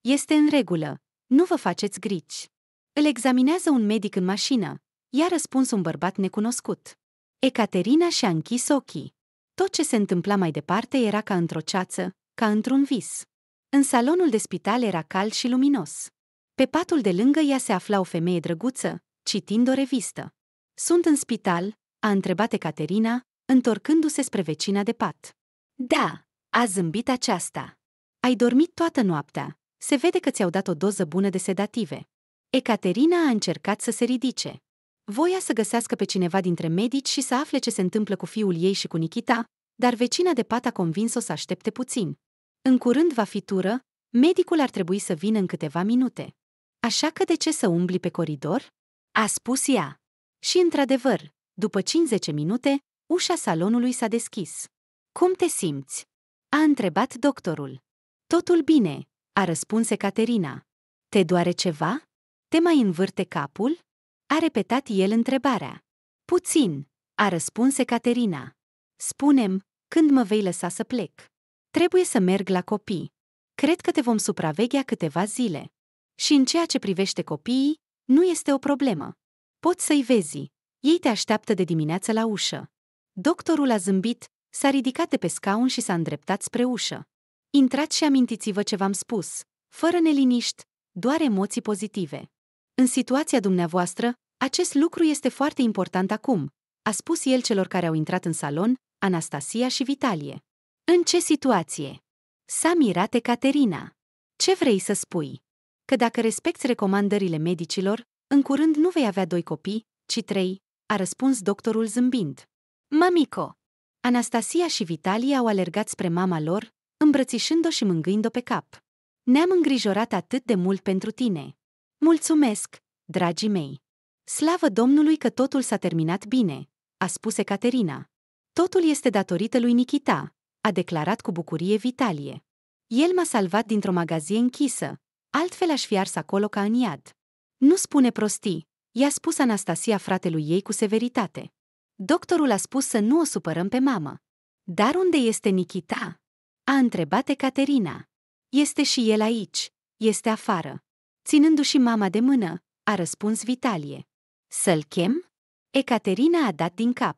Este în regulă, nu vă faceți griji. Îl examinează un medic în mașină, i-a răspuns un bărbat necunoscut. Ecaterina și-a închis ochii. Tot ce se întâmpla mai departe era ca într-o ceață, ca într-un vis. În salonul de spital era cald și luminos. Pe patul de lângă ea se afla o femeie drăguță, citind o revistă. Sunt în spital?" a întrebat Caterina, întorcându-se spre vecina de pat. Da, a zâmbit aceasta. Ai dormit toată noaptea. Se vede că ți-au dat o doză bună de sedative. Ecaterina a încercat să se ridice voia să găsească pe cineva dintre medici și să afle ce se întâmplă cu fiul ei și cu Nikita, dar vecina de pat a convins-o să aștepte puțin. În curând va fi tură, medicul ar trebui să vină în câteva minute. Așa că de ce să umbli pe coridor? A spus ea. Și într-adevăr, după 50 minute, ușa salonului s-a deschis. Cum te simți? A întrebat doctorul. Totul bine, a răspuns Caterina. Te doare ceva? Te mai învârte capul? A repetat el întrebarea. Puțin, a răspuns Caterina. Spunem, când mă vei lăsa să plec? Trebuie să merg la copii. Cred că te vom supraveghea câteva zile. Și în ceea ce privește copiii, nu este o problemă. Poți să-i vezi. Ei te așteaptă de dimineață la ușă. Doctorul a zâmbit, s-a ridicat de pe scaun și s-a îndreptat spre ușă. Intrați și amintiți-vă ce v-am spus, fără neliniști, doar emoții pozitive. În situația dumneavoastră, acest lucru este foarte important acum, a spus el celor care au intrat în salon, Anastasia și Vitalie. În ce situație? S-a mirat Caterina. Ce vrei să spui? Că dacă respecti recomandările medicilor, în curând nu vei avea doi copii, ci trei, a răspuns doctorul zâmbind. Mamico! Anastasia și Vitalie au alergat spre mama lor, îmbrățișând-o și mângâind-o pe cap. Ne-am îngrijorat atât de mult pentru tine. Mulțumesc, dragii mei! Slavă Domnului că totul s-a terminat bine, a spus Caterina. Totul este datorită lui Nikita, a declarat cu bucurie Vitalie. El m-a salvat dintr-o magazie închisă, altfel aș fi ars acolo ca în iad. Nu spune prostii, i-a spus Anastasia fratelui ei cu severitate. Doctorul a spus să nu o supărăm pe mamă. Dar unde este Nikita? A întrebat Caterina. Este și el aici, este afară ținându-și mama de mână, a răspuns Vitalie. Să-l chem? Ecaterina a dat din cap.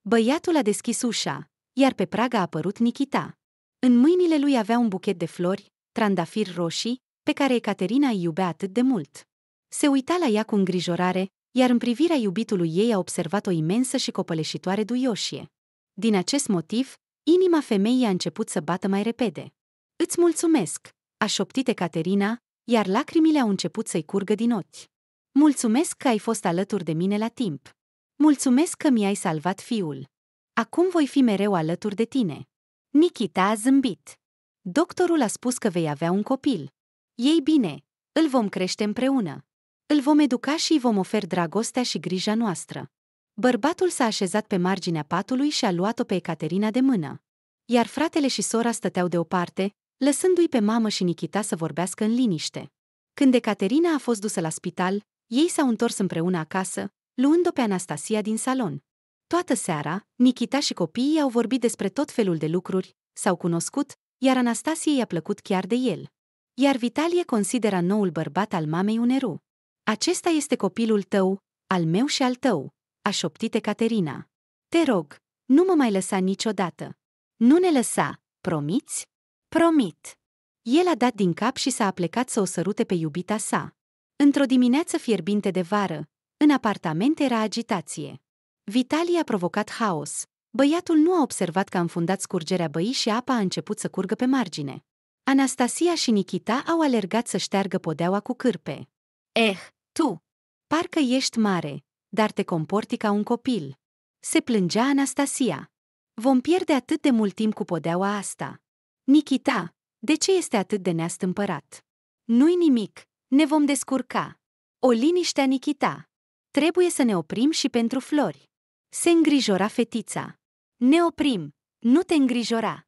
Băiatul a deschis ușa, iar pe praga a apărut Nikita. În mâinile lui avea un buchet de flori, trandafiri roșii, pe care Ecaterina îi iubea atât de mult. Se uita la ea cu îngrijorare, iar în privirea iubitului ei a observat o imensă și copăleșitoare duioșie. Din acest motiv, inima femeii a început să bată mai repede. Îți mulțumesc, a șoptit Ecaterina, iar lacrimile au început să-i curgă din ochi. Mulțumesc că ai fost alături de mine la timp. Mulțumesc că mi-ai salvat fiul. Acum voi fi mereu alături de tine. Nikita a zâmbit. Doctorul a spus că vei avea un copil. Ei bine, îl vom crește împreună. Îl vom educa și îi vom oferi dragostea și grija noastră. Bărbatul s-a așezat pe marginea patului și a luat-o pe Ecaterina de mână. Iar fratele și sora stăteau deoparte, lăsându-i pe mamă și Nikita să vorbească în liniște. Când Ecaterina a fost dusă la spital, ei s-au întors împreună acasă, luând-o pe Anastasia din salon. Toată seara, Nikita și copiii au vorbit despre tot felul de lucruri, s-au cunoscut, iar Anastasie i-a plăcut chiar de el. Iar Vitalie consideră noul bărbat al mamei un eru. Acesta este copilul tău, al meu și al tău, a șoptit Caterina. Te rog, nu mă mai lăsa niciodată. Nu ne lăsa, promiți? Promit. El a dat din cap și s-a aplecat să o sărute pe iubita sa. Într-o dimineață fierbinte de vară, în apartament era agitație. Vitali a provocat haos. Băiatul nu a observat că a înfundat scurgerea băii și apa a început să curgă pe margine. Anastasia și Nikita au alergat să șteargă podeaua cu cârpe. Eh, tu! Parcă ești mare, dar te comporti ca un copil. Se plângea Anastasia. Vom pierde atât de mult timp cu podeaua asta. Nikita, de ce este atât de neastâmpărat? Nu-i nimic, ne vom descurca. O liniștea Nikita. Trebuie să ne oprim și pentru flori. Se îngrijora fetița. Ne oprim, nu te îngrijora.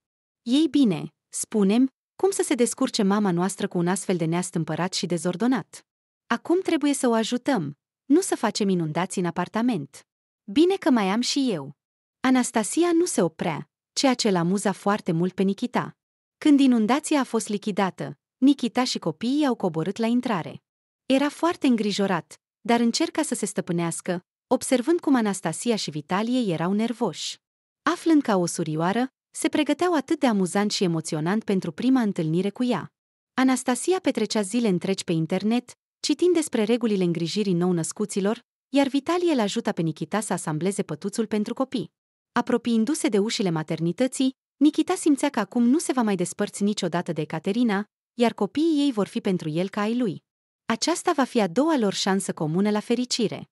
Ei bine, spunem, cum să se descurce mama noastră cu un astfel de neastâmpărat și dezordonat? Acum trebuie să o ajutăm, nu să facem inundații în apartament. Bine că mai am și eu. Anastasia nu se oprea, ceea ce l-amuza foarte mult pe Nikita. Când inundația a fost lichidată, Nikita și copiii au coborât la intrare. Era foarte îngrijorat, dar încerca să se stăpânească, observând cum Anastasia și Vitalie erau nervoși. Aflând ca o surioară, se pregăteau atât de amuzant și emoționant pentru prima întâlnire cu ea. Anastasia petrecea zile întregi pe internet, citind despre regulile îngrijirii nou-născuților, iar Vitalie îl ajuta pe Nikita să asambleze pătuțul pentru copii. Apropiindu-se de ușile maternității, Nikita simțea că acum nu se va mai despărți niciodată de Caterina, iar copiii ei vor fi pentru el ca ai lui. Aceasta va fi a doua lor șansă comună la fericire.